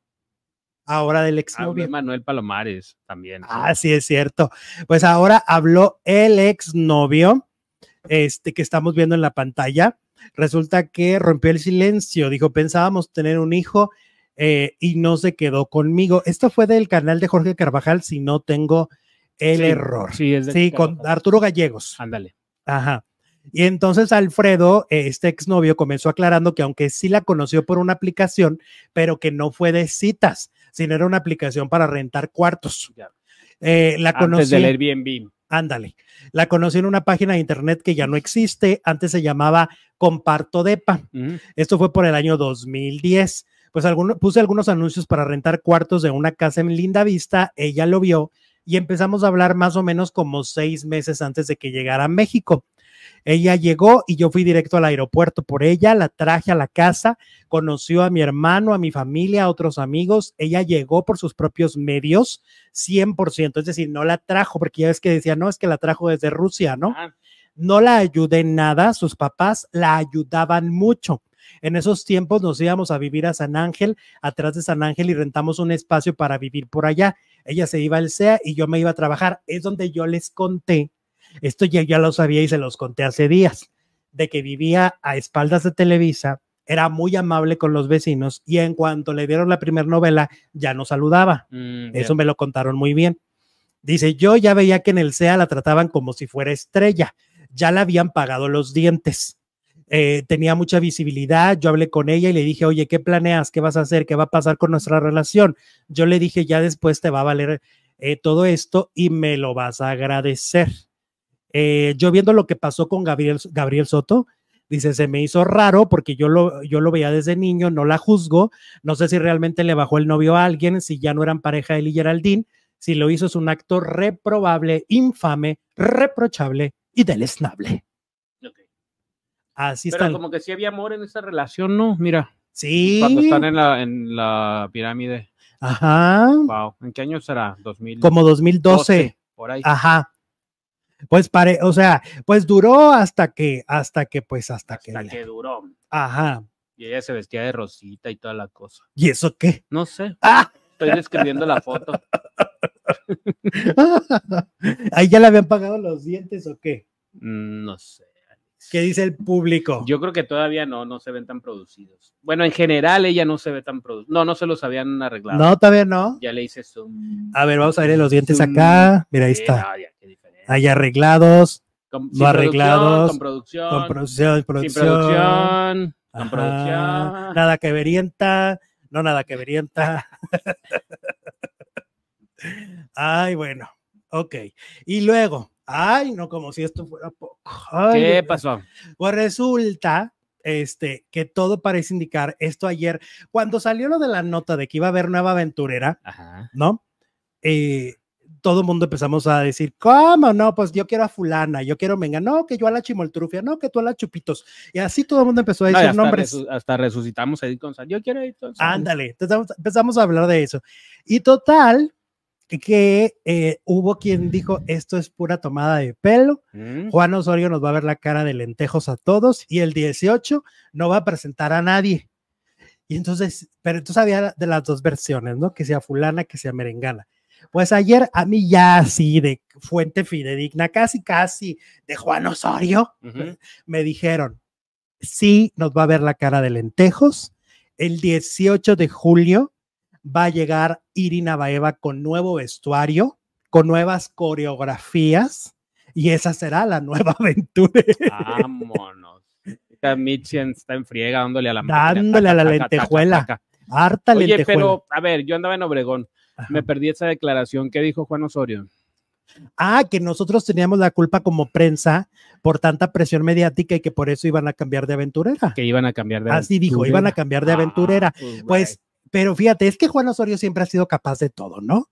ahora del exnovio. Manuel Palomares también. Ah, sí, es cierto. Pues ahora habló el exnovio, este que estamos viendo en la pantalla. Resulta que rompió el silencio, dijo, pensábamos tener un hijo eh, y no se quedó conmigo. Esto fue del canal de Jorge Carvajal, si no tengo el error. Sí, es sí con Arturo Gallegos. Ándale. Ajá. Y entonces Alfredo, este exnovio, comenzó aclarando que aunque sí la conoció por una aplicación, pero que no fue de citas, sino era una aplicación para rentar cuartos. Eh, la Antes conocí, Ándale. La conocí en una página de internet que ya no existe. Antes se llamaba Comparto Depa. Esto fue por el año 2010. Pues puse algunos anuncios para rentar cuartos de una casa en Linda Vista. Ella lo vio y empezamos a hablar más o menos como seis meses antes de que llegara a México. Ella llegó y yo fui directo al aeropuerto por ella, la traje a la casa, conoció a mi hermano, a mi familia, a otros amigos. Ella llegó por sus propios medios, 100%, es decir, no la trajo, porque ya ves que decía, no, es que la trajo desde Rusia, ¿no? Ah. No la ayudé en nada, sus papás la ayudaban mucho. En esos tiempos nos íbamos a vivir a San Ángel, atrás de San Ángel, y rentamos un espacio para vivir por allá. Ella se iba al SEA y yo me iba a trabajar. Es donde yo les conté esto ya, ya lo sabía y se los conté hace días, de que vivía a espaldas de Televisa, era muy amable con los vecinos y en cuanto le dieron la primera novela ya no saludaba. Mm, Eso me lo contaron muy bien. Dice, yo ya veía que en el SEA la trataban como si fuera estrella, ya la habían pagado los dientes. Eh, tenía mucha visibilidad, yo hablé con ella y le dije, oye, ¿qué planeas? ¿Qué vas a hacer? ¿Qué va a pasar con nuestra relación? Yo le dije, ya después te va a valer eh, todo esto y me lo vas a agradecer. Eh, yo viendo lo que pasó con Gabriel, Gabriel Soto, dice, se me hizo raro porque yo lo, yo lo veía desde niño, no la juzgo, no sé si realmente le bajó el novio a alguien, si ya no eran pareja él y Geraldine, si lo hizo es un acto reprobable, infame, reprochable y deleznable. Así está. Pero como que sí había amor en esa relación, ¿no? Mira. Sí. Cuando están en la, pirámide. Ajá. Wow. ¿En qué año será? 2000. Como 2012. por ahí. Ajá. Pues pare, o sea, pues duró hasta que, hasta que, pues hasta, que. Hasta que duró. Ajá. Y ella se vestía de rosita y toda la cosa. ¿Y eso qué? No sé. Ah. Estoy describiendo la foto. <laughs> Ahí ya le habían pagado los dientes o qué? Mm, no sé. ¿Qué dice el público? Yo creo que todavía no, no se ven tan producidos. Bueno, en general ella no se ve tan producida. No, no se los habían arreglado. No, todavía no. Ya le hice eso. A ver, vamos a ver los dientes acá. Mira, ahí está. Hay arreglados, no arreglados, con producción, con producción, producción, con producción. Nada que verienta, no nada que verienta. Ay, bueno, ok. Y luego, ay, no, como si esto fuera poco. ¿Qué pasó? Pues resulta este, que todo parece indicar esto ayer, cuando salió lo de la nota de que iba a haber nueva aventurera, ¿no? Eh, todo el mundo empezamos a decir, ¿cómo? No, pues yo quiero a fulana, yo quiero menga, no, que yo a la chimoltrufia, no, que tú a la chupitos. Y así todo el mundo empezó a decir nombres. hasta resucitamos a Edith González, yo quiero a Edith Ándale, empezamos, a hablar de eso. Y total, que eh, hubo quien dijo esto es pura tomada de pelo. Mm. Juan Osorio nos va a ver la cara de lentejos a todos y el 18 no va a presentar a nadie. Y entonces, pero entonces había de las dos versiones, ¿no? Que sea fulana, que sea merengana. Pues ayer a mí ya así de fuente fidedigna, casi casi de Juan Osorio, <laughs> me dijeron, sí nos va a ver la cara de lentejos. El 18 de julio va a llegar Irina Baeva con nuevo vestuario, con nuevas coreografías y esa será la nueva <laughs> aventura. Vámonos. Esta está en friega dándole a la Dándole a la lentejuela. Harta lentejuela. Oye, pero a ver, yo andaba en Obregón me perdí esa declaración que dijo Juan Osorio. Ah, que nosotros teníamos la culpa como prensa por tanta presión mediática y que por eso iban a cambiar de aventurera. Que iban a cambiar de Así dijo, iban a cambiar de ah, aventurera. Pues, pues, pero fíjate, es que Juan Osorio siempre ha sido capaz de todo, ¿no?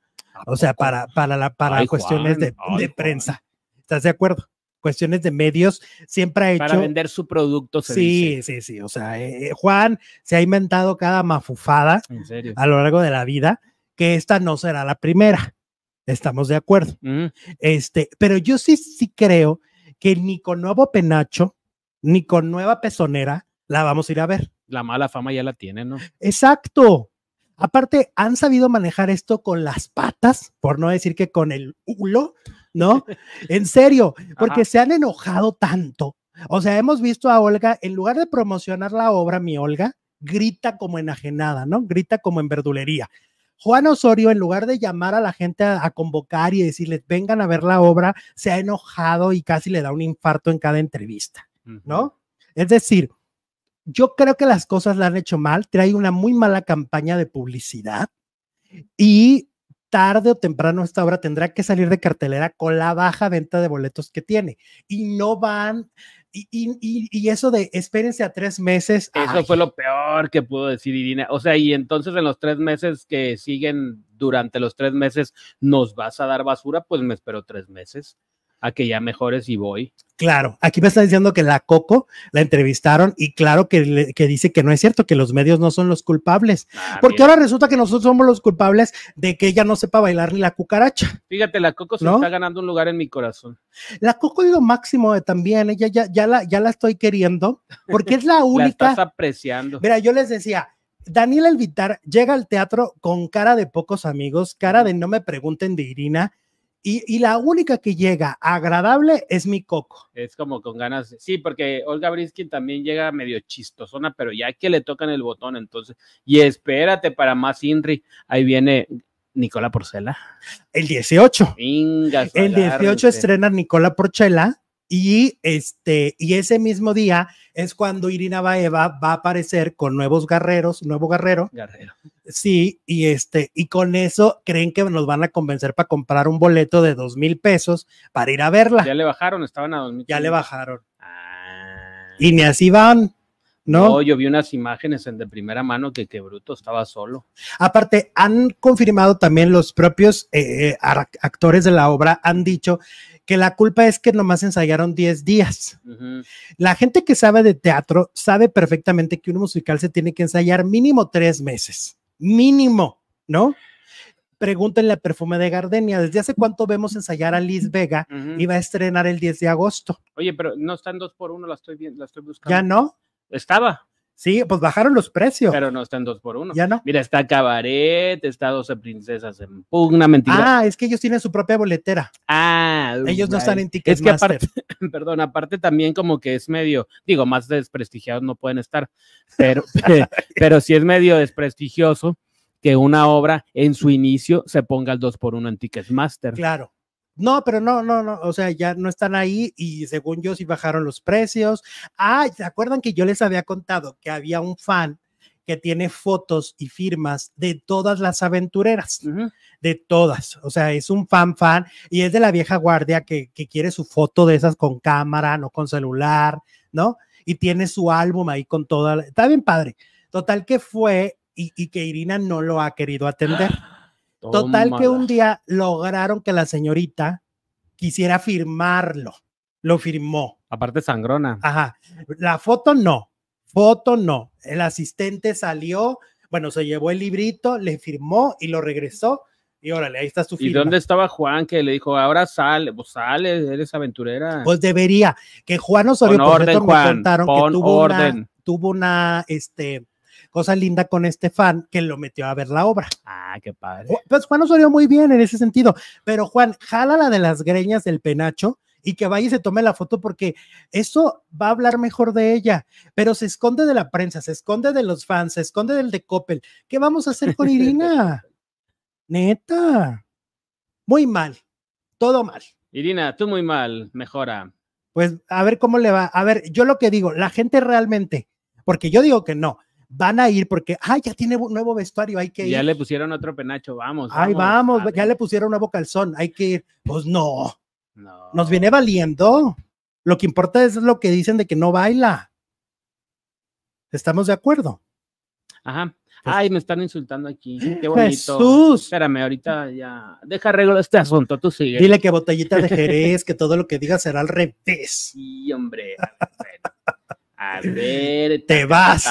O sea, para, para, la, para cuestiones de, prensa. ¿Estás de acuerdo? cuestiones de medios, siempre ha hecho. Para vender su producto, Sí, sí, sí. O sea, eh, eh, Juan se ha inventado cada mafufada a lo largo de la vida, que esta no será la primera. Estamos de acuerdo. Mm. Este, pero yo sí, sí creo que ni con nuevo penacho, ni con nueva pezonera, la vamos a ir a ver. La mala fama ya la tiene, ¿no? Exacto. Aparte, han sabido manejar esto con las patas, por no decir que con el hulo, ¿no? <laughs> en serio, porque se han enojado tanto. O sea, hemos visto a Olga, en lugar de promocionar la obra, mi Olga, grita como enajenada, ¿no? Grita como en verdulería. Juan Osorio, en lugar de llamar a la gente a, convocar y decirles vengan a ver la obra, se ha enojado y casi le da un infarto en cada entrevista, ¿no? Es decir, yo creo que las cosas la han hecho mal, trae una muy mala campaña de publicidad y tarde o temprano esta obra tendrá que salir de cartelera con la baja venta de boletos que tiene y no van y, y, eso de espérense a tres meses. Eso fue lo peor que pudo decir Irina. O sea, y entonces en los tres meses que siguen, durante los tres meses, ¿nos vas a dar basura? Pues me espero tres meses a que ya mejores y voy. Claro, aquí me está diciendo que la Coco la entrevistaron y claro que, dice que no es cierto, que los medios no son los culpables. Ah, porque ahora resulta que nosotros somos los culpables de que ella no sepa bailar ni la cucaracha. Fíjate, la Coco se está ganando un lugar en mi corazón. La Coco es lo máximo también, ella ya, ya, la, ya la estoy queriendo porque es la <laughs> única. la estás apreciando. Mira, yo les decía, Daniel Elvitar llega al teatro con cara de pocos amigos, cara de no me pregunten de Irina, y, y, la única que llega agradable es mi coco. Es como con ganas, sí, porque Olga Briskin también llega medio chistosona, pero ya que le tocan el botón, entonces, y espérate para más Inri, ahí viene Nicola Porcela. El 18. el 18 estrena Nicola Porcela y, este, y ese mismo día es cuando Irina Baeva va a aparecer con nuevos guerreros, nuevo guerrero. Guerrero. Sí, y, este, y con eso creen que nos van a convencer para comprar un boleto de dos mil pesos para ir a verla. Ya le bajaron, estaban a dos mil. Ya le bajaron. Ah. Y ni así van. ¿No? yo vi unas imágenes en de primera mano de que Bruto estaba solo. Aparte, han confirmado también los propios eh, eh, actores de la obra, han dicho que la culpa es que nomás ensayaron 10 días. La gente que sabe de teatro sabe perfectamente que un musical se tiene que ensayar mínimo tres meses, mínimo, ¿no? Pregúntenle a Perfume de Gardenia, ¿desde hace cuánto vemos ensayar a Liz Vega? Iba a estrenar el 10 de agosto. Oye, pero no están dos por uno, la estoy, la estoy buscando. ¿Ya no? Estaba. Sí, pues bajaron los precios. Pero no están dos por uno. Ya no. Mira, está Cabaret, está 12 Princesas en Pugna, mentira. Ah, es que ellos tienen su propia boletera. Ah, ellos no están en Ticketmaster. Es que aparte, <laughs> perdón, aparte también como que es medio, digo, más desprestigiados no pueden estar, pero, <laughs> pero sí es medio desprestigioso que una obra en su inicio se ponga el dos por uno en Ticketmaster. Claro. No, pero no, no, no, o sea, ya no están ahí y según yo sí bajaron los precios. Ah, ¿se acuerdan que yo les había contado que había un fan que tiene fotos y firmas de todas las aventureras, de todas. O sea, es un fan fan y es de la vieja guardia que, quiere su foto de esas con cámara, no con celular, ¿no? Y tiene su álbum ahí con toda. Está bien padre. Total que fue y, y que Irina no lo ha querido atender. <gasps> <gasps> <gasps> Total que un día lograron que la señorita quisiera firmarlo. Lo firmó. Aparte sangrona. Ajá. La foto no. Foto no. El asistente salió, bueno, se llevó el librito, le firmó y lo regresó. Y órale, ahí está su firma. ¿Y dónde estaba Juan que le dijo, ahora sale, pues sale, eres aventurera? Pues debería. Que Juan Osorio, Pon por orden, cierto, contaron que tuvo orden. una, tuvo una, este, cosa linda con este fan que lo metió a ver la obra. Ah, qué padre. Pues Juan nos muy bien en ese sentido, pero Juan, jala la de las greñas del penacho y que vaya y se tome la foto porque eso va a hablar mejor de ella, pero se esconde de la prensa, se esconde de los fans, se esconde del de Coppel. ¿Qué vamos a hacer con Irina? <laughs> Neta. Muy mal. Todo mal. Irina, tú muy mal. Mejora. Pues a ver cómo le va. A ver, yo lo que digo, la gente realmente, porque yo digo que no, van a ir porque, ay, ah, ya tiene un nuevo vestuario, hay que ir. Ya le pusieron otro penacho, vamos. Ay, vamos, ya le pusieron nuevo calzón, hay que ir. Pues no. no. Nos viene valiendo. Lo que importa es lo que dicen de que no baila. ¿Estamos de acuerdo? Ajá. Pues ay, me están insultando aquí. Qué bonito. Jesús. Espérame, ahorita ya. Deja arreglo este asunto, tú sigue. Dile que botellita de Jerez, que todo lo que diga será al revés. Sí, hombre. A ver. A ver. Te vas.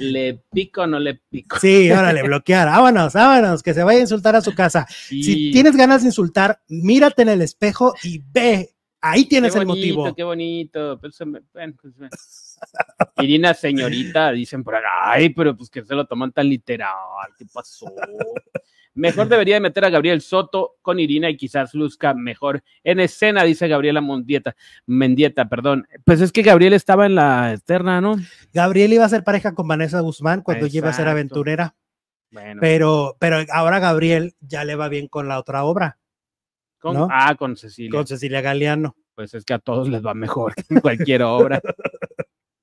¿Le pico o no le pico? Sí, órale, bloquear. Vámonos, vámonos, que se vaya a insultar a su casa. Si tienes ganas de insultar, mírate en el espejo y ve. Ahí tienes el motivo. Qué bonito, qué bonito. pues, Irina, pues, señorita, dicen por ahí, ay, pero pues que se lo toman tan literal, ¿qué pasó? Mejor debería meter a Gabriel Soto con Irina y quizás luzca mejor en escena, dice Gabriela Mendieta. Mendieta, perdón. Pues es que Gabriel estaba en la externa, ¿no? Gabriel iba a ser pareja con Vanessa Guzmán cuando iba a ser aventurera. Pero, pero ahora Gabriel ya le va bien con la otra obra. Con, Ah, con Cecilia. Con Cecilia Galeano. Pues es que a todos les va mejor que en cualquier obra.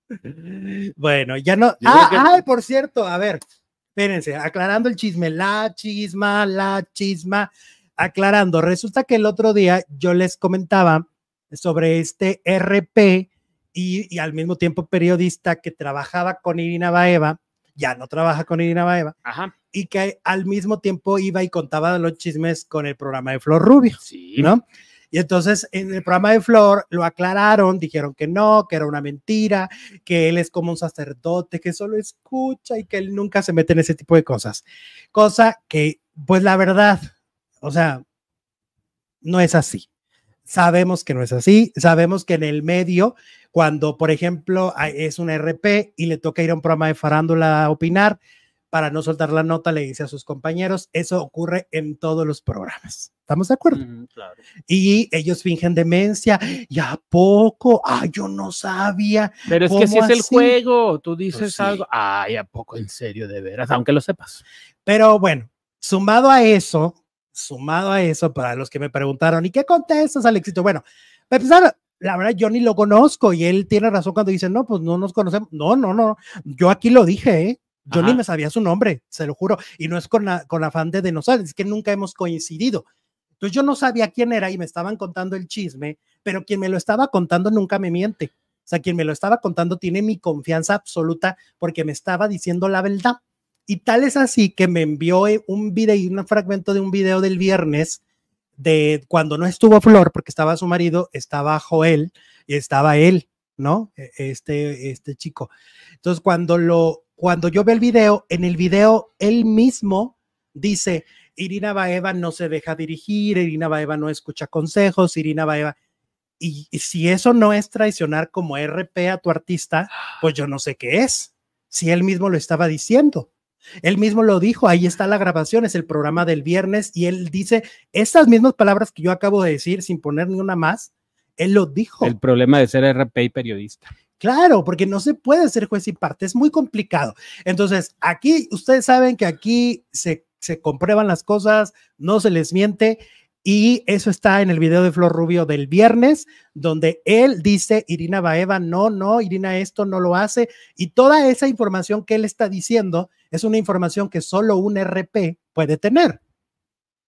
<laughs> bueno, ya no. Ah, por cierto, a ver, espérense, aclarando el chisme, la chisma, la chisma, aclarando. Resulta que el otro día yo les comentaba sobre este RP y, al mismo tiempo periodista que trabajaba con Irina Baeva, ya no trabaja con Irina Baeva, y que al mismo tiempo iba y contaba los chismes con el programa de Flor Rubio, sí. ¿no? Y entonces en el programa de Flor lo aclararon, dijeron que no, que era una mentira, que él es como un sacerdote, que solo escucha y que él nunca se mete en ese tipo de cosas. Cosa que, pues la verdad, o sea, no es así. Sabemos que no es así, sabemos que en el medio, cuando por ejemplo es un RP y le toca ir a un programa de farándula a opinar, para no soltar la nota, le dice a sus compañeros, eso ocurre en todos los programas. ¿Estamos de acuerdo? Y ellos fingen demencia, y a poco, Ah, yo no sabía. Pero es que si es el juego, tú pues dices algo, ay, a poco, en serio, de veras, aunque lo sepas. Pero bueno, sumado a eso, sumado a eso, para los que me preguntaron, ¿y qué contestas Alexito? Bueno, la verdad yo ni lo conozco y él tiene razón cuando dice, no, pues no nos conocemos. No, no, no, yo aquí lo dije, ¿eh? Yo ni me sabía su nombre, se lo juro, y no es con, con afán de nosotros es que nunca hemos coincidido. Entonces yo no sabía quién era y me estaban contando el chisme, pero quien me lo estaba contando nunca me miente. O sea, quien me lo estaba contando tiene mi confianza absoluta porque me estaba diciendo la verdad. Y tal es así que me envió eh, un video, un fragmento de un video del viernes de cuando no estuvo Flor, porque estaba su marido, estaba Joel y estaba él, ¿no? E, este, este chico. Entonces, cuando lo, cuando yo veo el video, en el video él mismo dice, Irina Baeva no se deja dirigir, Irina Baeva no escucha consejos, Irina Baeva... Y, si eso no es traicionar como RP a tu artista, pues yo no sé qué es, si él mismo lo estaba diciendo. Él mismo lo dijo, ahí está la grabación, es el programa del viernes y él dice estas mismas palabras que yo acabo de decir sin poner ni una más, él lo dijo. El problema de ser RP y periodista. Claro, porque no se puede ser juez y parte, es muy complicado. Entonces, aquí ustedes saben que aquí se, se comprueban las cosas, no se les miente. Y eso está en el video de Flor Rubio del viernes, donde él dice, Irina Baeva, no, no, Irina esto no lo hace. Y toda esa información que él está diciendo es una información que solo un RP puede tener.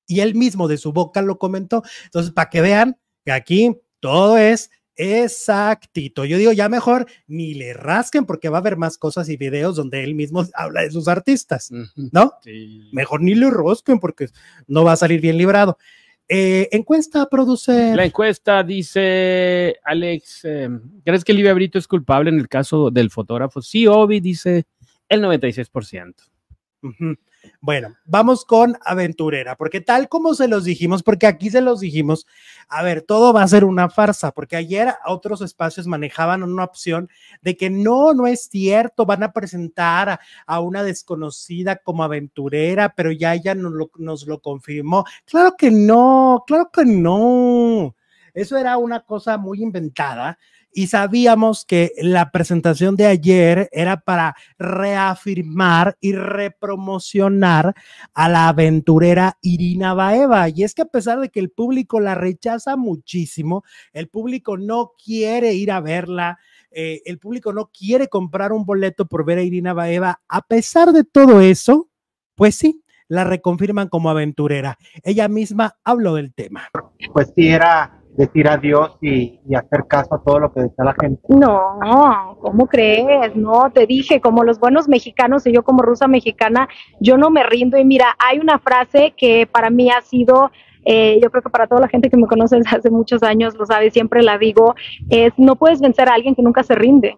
Y él mismo de su boca lo comentó. Entonces, para que vean que aquí todo es Exactito. Yo digo, ya mejor ni le rasquen porque va a haber más cosas y videos donde él mismo <laughs> habla de sus artistas, ¿no? Sí. Mejor ni le rosquen porque no va a salir bien librado. Eh, encuesta produce. La encuesta dice, Alex, eh, ¿crees que Livia Brito es culpable en el caso del fotógrafo? Sí, Obi dice el 96%. Bueno, vamos con aventurera, porque tal como se los dijimos, porque aquí se los dijimos, a ver, todo va a ser una farsa, porque ayer otros espacios manejaban una opción de que no, no es cierto, van a presentar a, una desconocida como aventurera, pero ya ella nos lo confirmó. Claro que no, claro que no. Eso era una cosa muy inventada y sabíamos que la presentación de ayer era para reafirmar y repromocionar a la aventurera Irina Baeva. Y es que a pesar de que el público la rechaza muchísimo, el público no quiere ir a verla. Eh, el público no quiere comprar un boleto por ver a Irina Baeva. A pesar de todo eso, pues sí, la reconfirman como aventurera. Ella misma habló del tema. Pues sí, era decir adiós y, hacer caso a todo lo que decía la gente. No, ¿cómo crees? No, te dije, como los buenos mexicanos y yo como rusa mexicana, yo no me rindo. Y mira, hay una frase que para mí ha sido... Eh, yo creo que para toda la gente que me conoce desde hace muchos años, lo sabe, siempre la digo, es no puedes vencer a alguien que nunca se rinde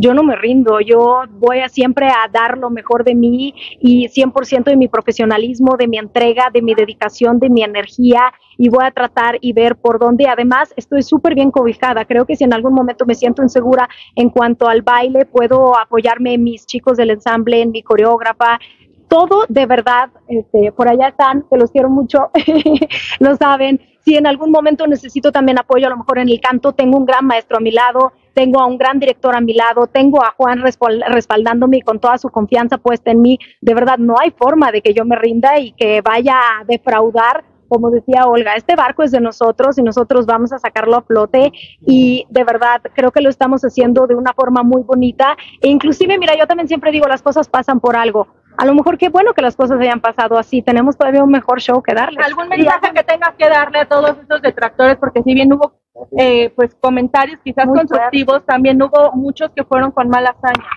yo no me rindo, yo voy a siempre a dar lo mejor de mí y 100% de mi profesionalismo, de mi entrega, de mi dedicación, de mi energía y voy a tratar y ver por dónde. Además, estoy súper bien cobijada. Creo que si en algún momento me siento insegura en cuanto al baile, puedo apoyarme en mis chicos del ensamble, en mi coreógrafa, todo de verdad, este, por allá están, que los quiero mucho, <laughs> lo saben. Si en algún momento necesito también apoyo, a lo mejor en el canto, tengo un gran maestro a mi lado, tengo a un gran director a mi lado, tengo a Juan respaldándome con toda su confianza puesta en mí. De verdad, no hay forma de que yo me rinda y que vaya a defraudar como decía Olga, este barco es de nosotros y nosotros vamos a sacarlo a flote y de verdad creo que lo estamos haciendo de una forma muy bonita e inclusive, mira, yo también siempre digo, las cosas pasan por algo a lo mejor qué bueno que las cosas hayan pasado así, tenemos todavía un mejor show que darle. ¿Algún mensaje que tengas que darle a todos esos detractores? Porque si bien hubo eh, pues comentarios quizás constructivos, también hubo muchos que fueron con mala saña.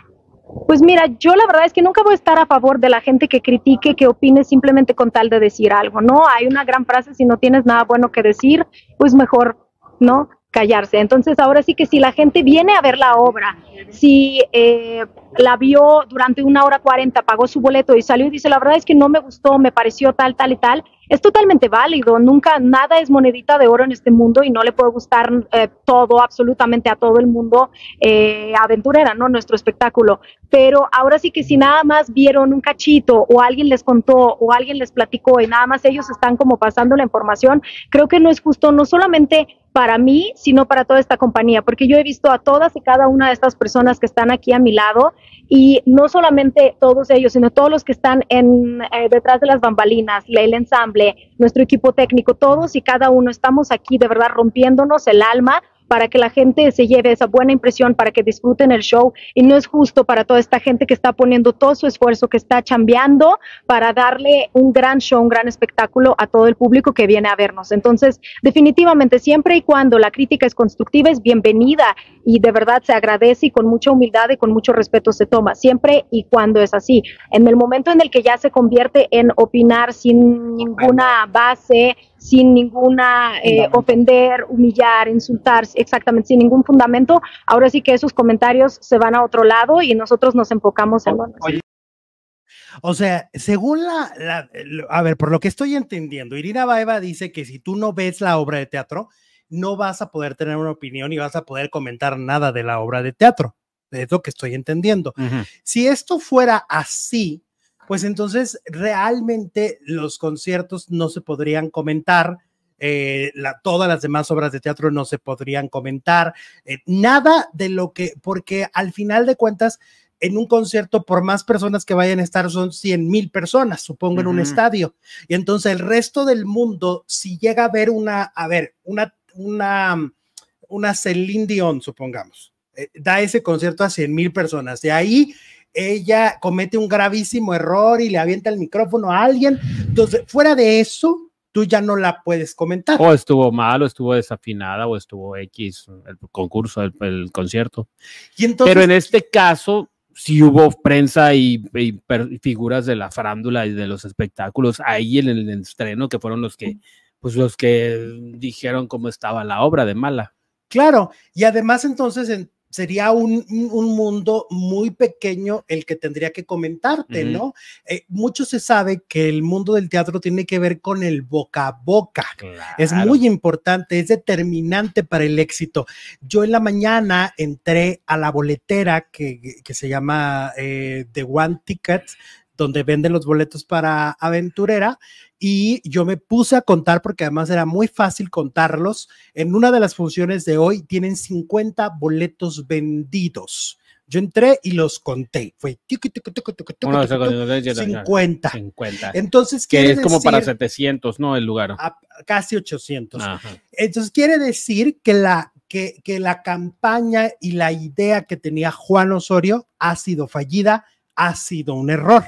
Pues mira, yo la verdad es que nunca voy a estar a favor de la gente que critique, que opine simplemente con tal de decir algo, ¿no? Hay una gran frase, si no tienes nada bueno que decir, pues mejor, ¿no? callarse. Entonces, ahora sí que si la gente viene a ver la obra, si eh, la vio durante una hora cuarenta, pagó su boleto y salió y dice, la verdad es que no me gustó, me pareció tal, tal y tal, es totalmente válido. Nunca, nada es monedita de oro en este mundo y no le puede gustar eh, todo, absolutamente a todo el mundo eh, aventurera, ¿no? Nuestro espectáculo. Pero ahora sí que si nada más vieron un cachito o alguien les contó o alguien les platicó y nada más ellos están como pasando la información, creo que no es justo, no solamente para mí, sino para toda esta compañía, porque yo he visto a todas y cada una de estas personas que están aquí a mi lado y no solamente todos ellos, sino todos los que están en, eh, detrás de las bambalinas, el ensamble, nuestro equipo técnico, todos y cada uno estamos aquí de verdad rompiéndonos el alma para que la gente se lleve esa buena impresión, para que disfruten el show. Y no es justo para toda esta gente que está poniendo todo su esfuerzo, que está chambeando para darle un gran show, un gran espectáculo a todo el público que viene a vernos. Entonces, definitivamente, siempre y cuando la crítica es constructiva, es bienvenida y de verdad se agradece y con mucha humildad y con mucho respeto se toma, siempre y cuando es así. En el momento en el que ya se convierte en opinar sin ninguna base, sin ninguna eh, ofender, humillar, insultar, exactamente, sin ningún fundamento. Ahora sí que esos comentarios se van a otro lado y nosotros nos enfocamos en lo nuestro. O sea, según la, a ver, por lo que estoy entendiendo, Irina Baeva dice que si tú no ves la obra de teatro, no vas a poder tener una opinión y vas a poder comentar nada de la obra de teatro. Es lo que estoy entendiendo. Si esto fuera así, pues entonces realmente los conciertos no se podrían comentar. Eh, todas las demás obras de teatro no se podrían comentar, eh, nada de lo que, porque al final de cuentas, en un concierto, por más personas que vayan a estar, son 100 mil personas, supongo, en un estadio. Y entonces el resto del mundo, si llega a ver una, a ver, una, una, una Celine Dion, supongamos, eh, da ese concierto a 100 mil personas. De ahí ella comete un gravísimo error y le avienta el micrófono a alguien. Entonces, fuera de eso, tú ya no la puedes comentar. O estuvo mal, o estuvo desafinada, o estuvo X, el concurso, el, concierto. Pero en este caso, sí hubo prensa y, figuras de la farándula y de los espectáculos ahí en el estreno, que fueron los que, pues los que dijeron cómo estaba la obra de mala. Claro, y además entonces en sería un, mundo muy pequeño el que tendría que comentarte, ¿no? Eh, mucho se sabe que el mundo del teatro tiene que ver con el boca a boca. Es muy importante, es determinante para el éxito. Yo en la mañana entré a la boletera que, se llama eh, The One Ticket, donde venden los boletos para Aventurera y yo me puse a contar porque además era muy fácil contarlos. En una de las funciones de hoy tienen 50 boletos vendidos. Yo entré y los conté. Fue 50. Entonces, que es como para 700, ¿no? El lugar. casi 800. Entonces, quiere decir que la, que la campaña y la idea que tenía Juan Osorio ha sido fallida, ha sido un error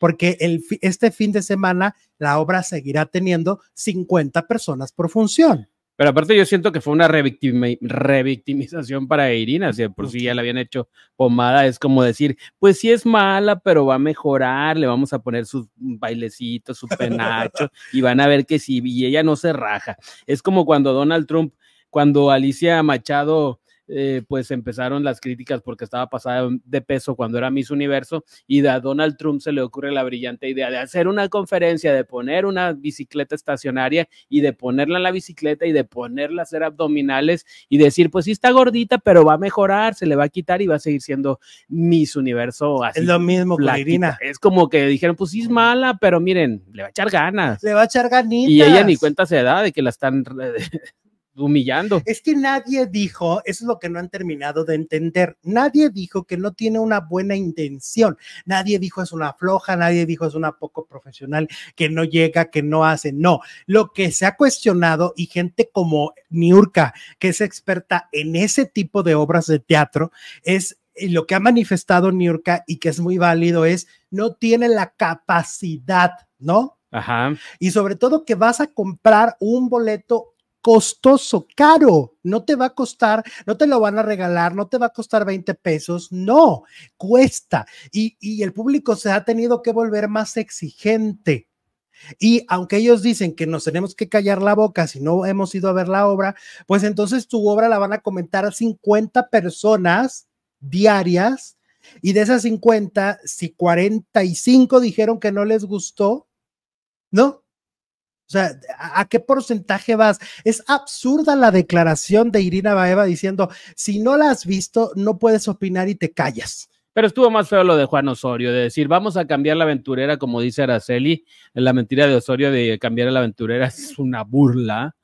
porque este fin de semana la obra seguirá teniendo 50 personas por función. Pero aparte yo siento que fue una revictimización para Irina, si por si ya la habían hecho pomada, es como decir, pues sí es mala, pero va a mejorar, le vamos a poner sus bailecitos, su penacho, y van a ver que si y ella no se raja. Es como cuando Donald Trump, cuando Alicia Machado eh, pues empezaron las críticas porque estaba pasada de peso cuando era Miss Universo y a Donald Trump se le ocurre la brillante idea de hacer una conferencia, de poner una bicicleta estacionaria y de ponerla en la bicicleta y de ponerla a hacer abdominales y decir, pues sí está gordita, pero va a mejorar, se le va a quitar y va a seguir siendo Miss Universo. es lo mismo con Irina. Es como que dijeron, pues sí es mala, pero miren, le va a echar ganas. Le va a echar ganitas. Y ella ni cuenta se da de que la están... <laughs> humillando. Es que nadie dijo, eso es lo que no han terminado de entender, nadie dijo que no tiene una buena intención, nadie dijo es una floja, nadie dijo es una poco profesional, que no llega, que no hace, no. Lo que se ha cuestionado y gente como Niurka, que es experta en ese tipo de obras de teatro, es eh, lo que ha manifestado Niurka y que es muy válido es, no tiene la capacidad, ¿no? Ajá. Y sobre todo que vas a comprar un boleto costoso, caro, no te va a costar, no te lo van a regalar, no te va a costar 20 pesos, no, cuesta. Y, el público se ha tenido que volver más exigente. Y aunque ellos dicen que nos tenemos que callar la boca si no hemos ido a ver la obra, pues entonces tu obra la van a comentar a 50 personas diarias y de esas 50, si 45 dijeron que no les gustó, ¿no? O sea, ¿a qué porcentaje vas? Es absurda la declaración de Irina Baeva diciendo, si no la has visto, no puedes opinar y te callas. Pero estuvo más feo lo de Juan Osorio, de decir, vamos a cambiar la aventurera, como dice Araceli, la mentira de Osorio de cambiar la aventurera es una burla,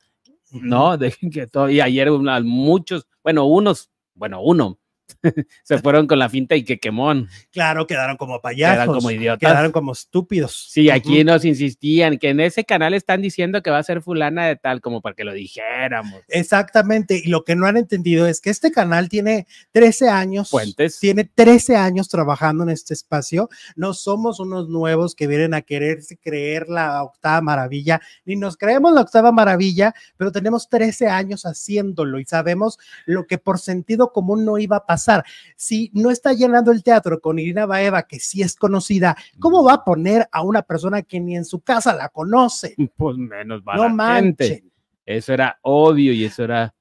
¿no? Dejen que todo, y ayer muchos, bueno, unos, bueno, uno <laughs> se fueron con la finta y que quemón. Claro, quedaron como payasos. Quedaron como idiotas. Quedaron como estúpidos. Sí, aquí nos insistían que en ese canal están diciendo que va a ser fulana de tal, como para que lo dijéramos. Exactamente, y lo que no han entendido es que este canal tiene 13 años. Fuentes. Tiene 13 años trabajando en este espacio. No somos unos nuevos que vienen a quererse creer la octava maravilla, ni nos creemos la octava maravilla, pero tenemos 13 años haciéndolo y sabemos lo que por sentido común no iba a pasar pasar? Si no está llenando el teatro con Irina Baeva, que sí es conocida, ¿cómo mm. va a poner a una persona que ni en su casa la conoce? <laughs> Pues menos va. Eso era odio y eso era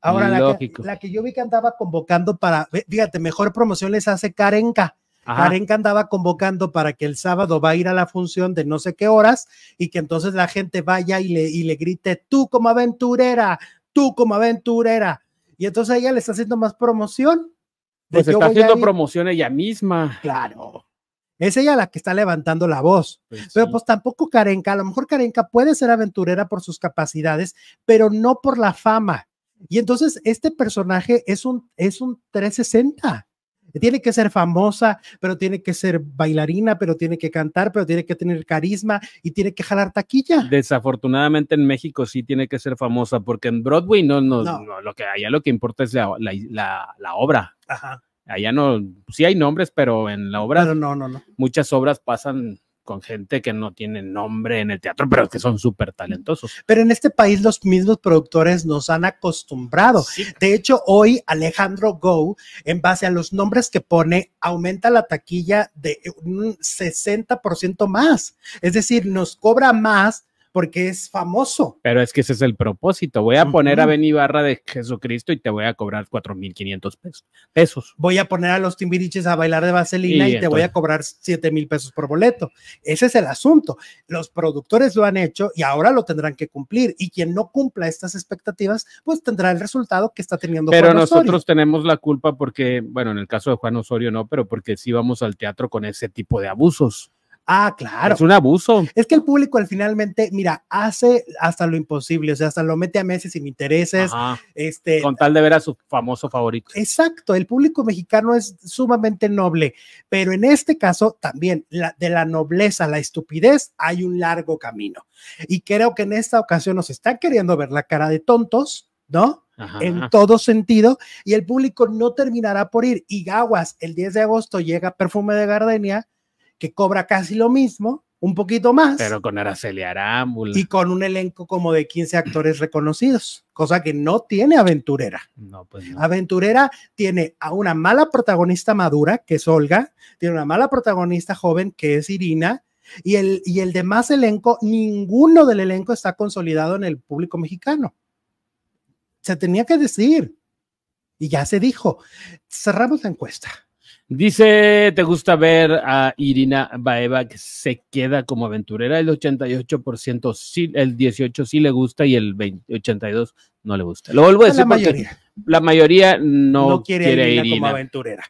Ahora, la que, la que, yo vi que andaba convocando para, fíjate, mejor promoción les hace Karenka. Karenka andaba convocando para que el sábado va a ir a la función de no sé qué horas y que entonces la gente vaya y le, y le grite, tú como aventurera, tú como aventurera. Y entonces ella le está haciendo más promoción. Pues está haciendo promoción ella misma. Claro. Es ella la que está levantando la voz. Pues pero pues tampoco Karenka, a lo mejor Karenka puede ser aventurera por sus capacidades, pero no por la fama. Y entonces este personaje es un, es un 360. Tiene que ser famosa, pero tiene que ser bailarina, pero tiene que cantar, pero tiene que tener carisma y tiene que jalar taquilla. Desafortunadamente en México sí tiene que ser famosa, porque en Broadway no, no, lo que allá lo que importa es la, obra. Ajá. Allá no, sí hay nombres, pero en la obra. no, no, no. Muchas obras pasan con gente que no tiene nombre en el teatro, pero que son súper talentosos. Pero en este país los mismos productores nos han acostumbrado. De hecho, hoy Alejandro Go, en base a los nombres que pone, aumenta la taquilla de un 60% más. Es decir, nos cobra más porque es famoso. Pero es que ese es el propósito. Voy a poner a Benny Barra de Jesucristo y te voy a cobrar 4.500 pesos, pesos. Voy a poner a los Timbiriches a bailar de vaselina y, te voy a cobrar 7.000 pesos por boleto. Ese es el asunto. Los productores lo han hecho y ahora lo tendrán que cumplir. Y quien no cumpla estas expectativas, pues tendrá el resultado que está teniendo. Pero nosotros tenemos la culpa porque, bueno, en el caso de Juan Osorio no, pero porque sí vamos al teatro con ese tipo de abusos. Ah, claro. Es un abuso. Es que el público al finalmente, mira, hace hasta lo imposible, o sea, hasta lo mete a meses sin intereses. este, con tal de ver a su famoso favorito. Exacto, el público mexicano es sumamente noble, pero en este caso también de la nobleza a la estupidez hay un largo camino. Y creo que en esta ocasión nos está queriendo ver la cara de tontos, ¿no? en todo sentido, y el público no terminará por ir. Y Gaguas, el 10 de agosto llega Perfume de Gardenia, que cobra casi lo mismo, un poquito más. Pero con Araceli Arámbula. Y con un elenco como de 15 actores reconocidos, cosa que no tiene Aventurera. Pues no, Aventurera tiene a una mala protagonista madura, que es Olga, tiene una mala protagonista joven, que es Irina, y el, y el demás elenco, ninguno del elenco está consolidado en el público mexicano. Se tenía que decir. Y ya se dijo. Cerramos la encuesta. Dice, ¿te gusta ver a Irina Baeva que se queda como aventurera? El 88% sí, el 18% sí le gusta y el 82% no le gusta. Lo vuelvo a decir. La mayoría. La mayoría no, quiere, ir a como aventurera.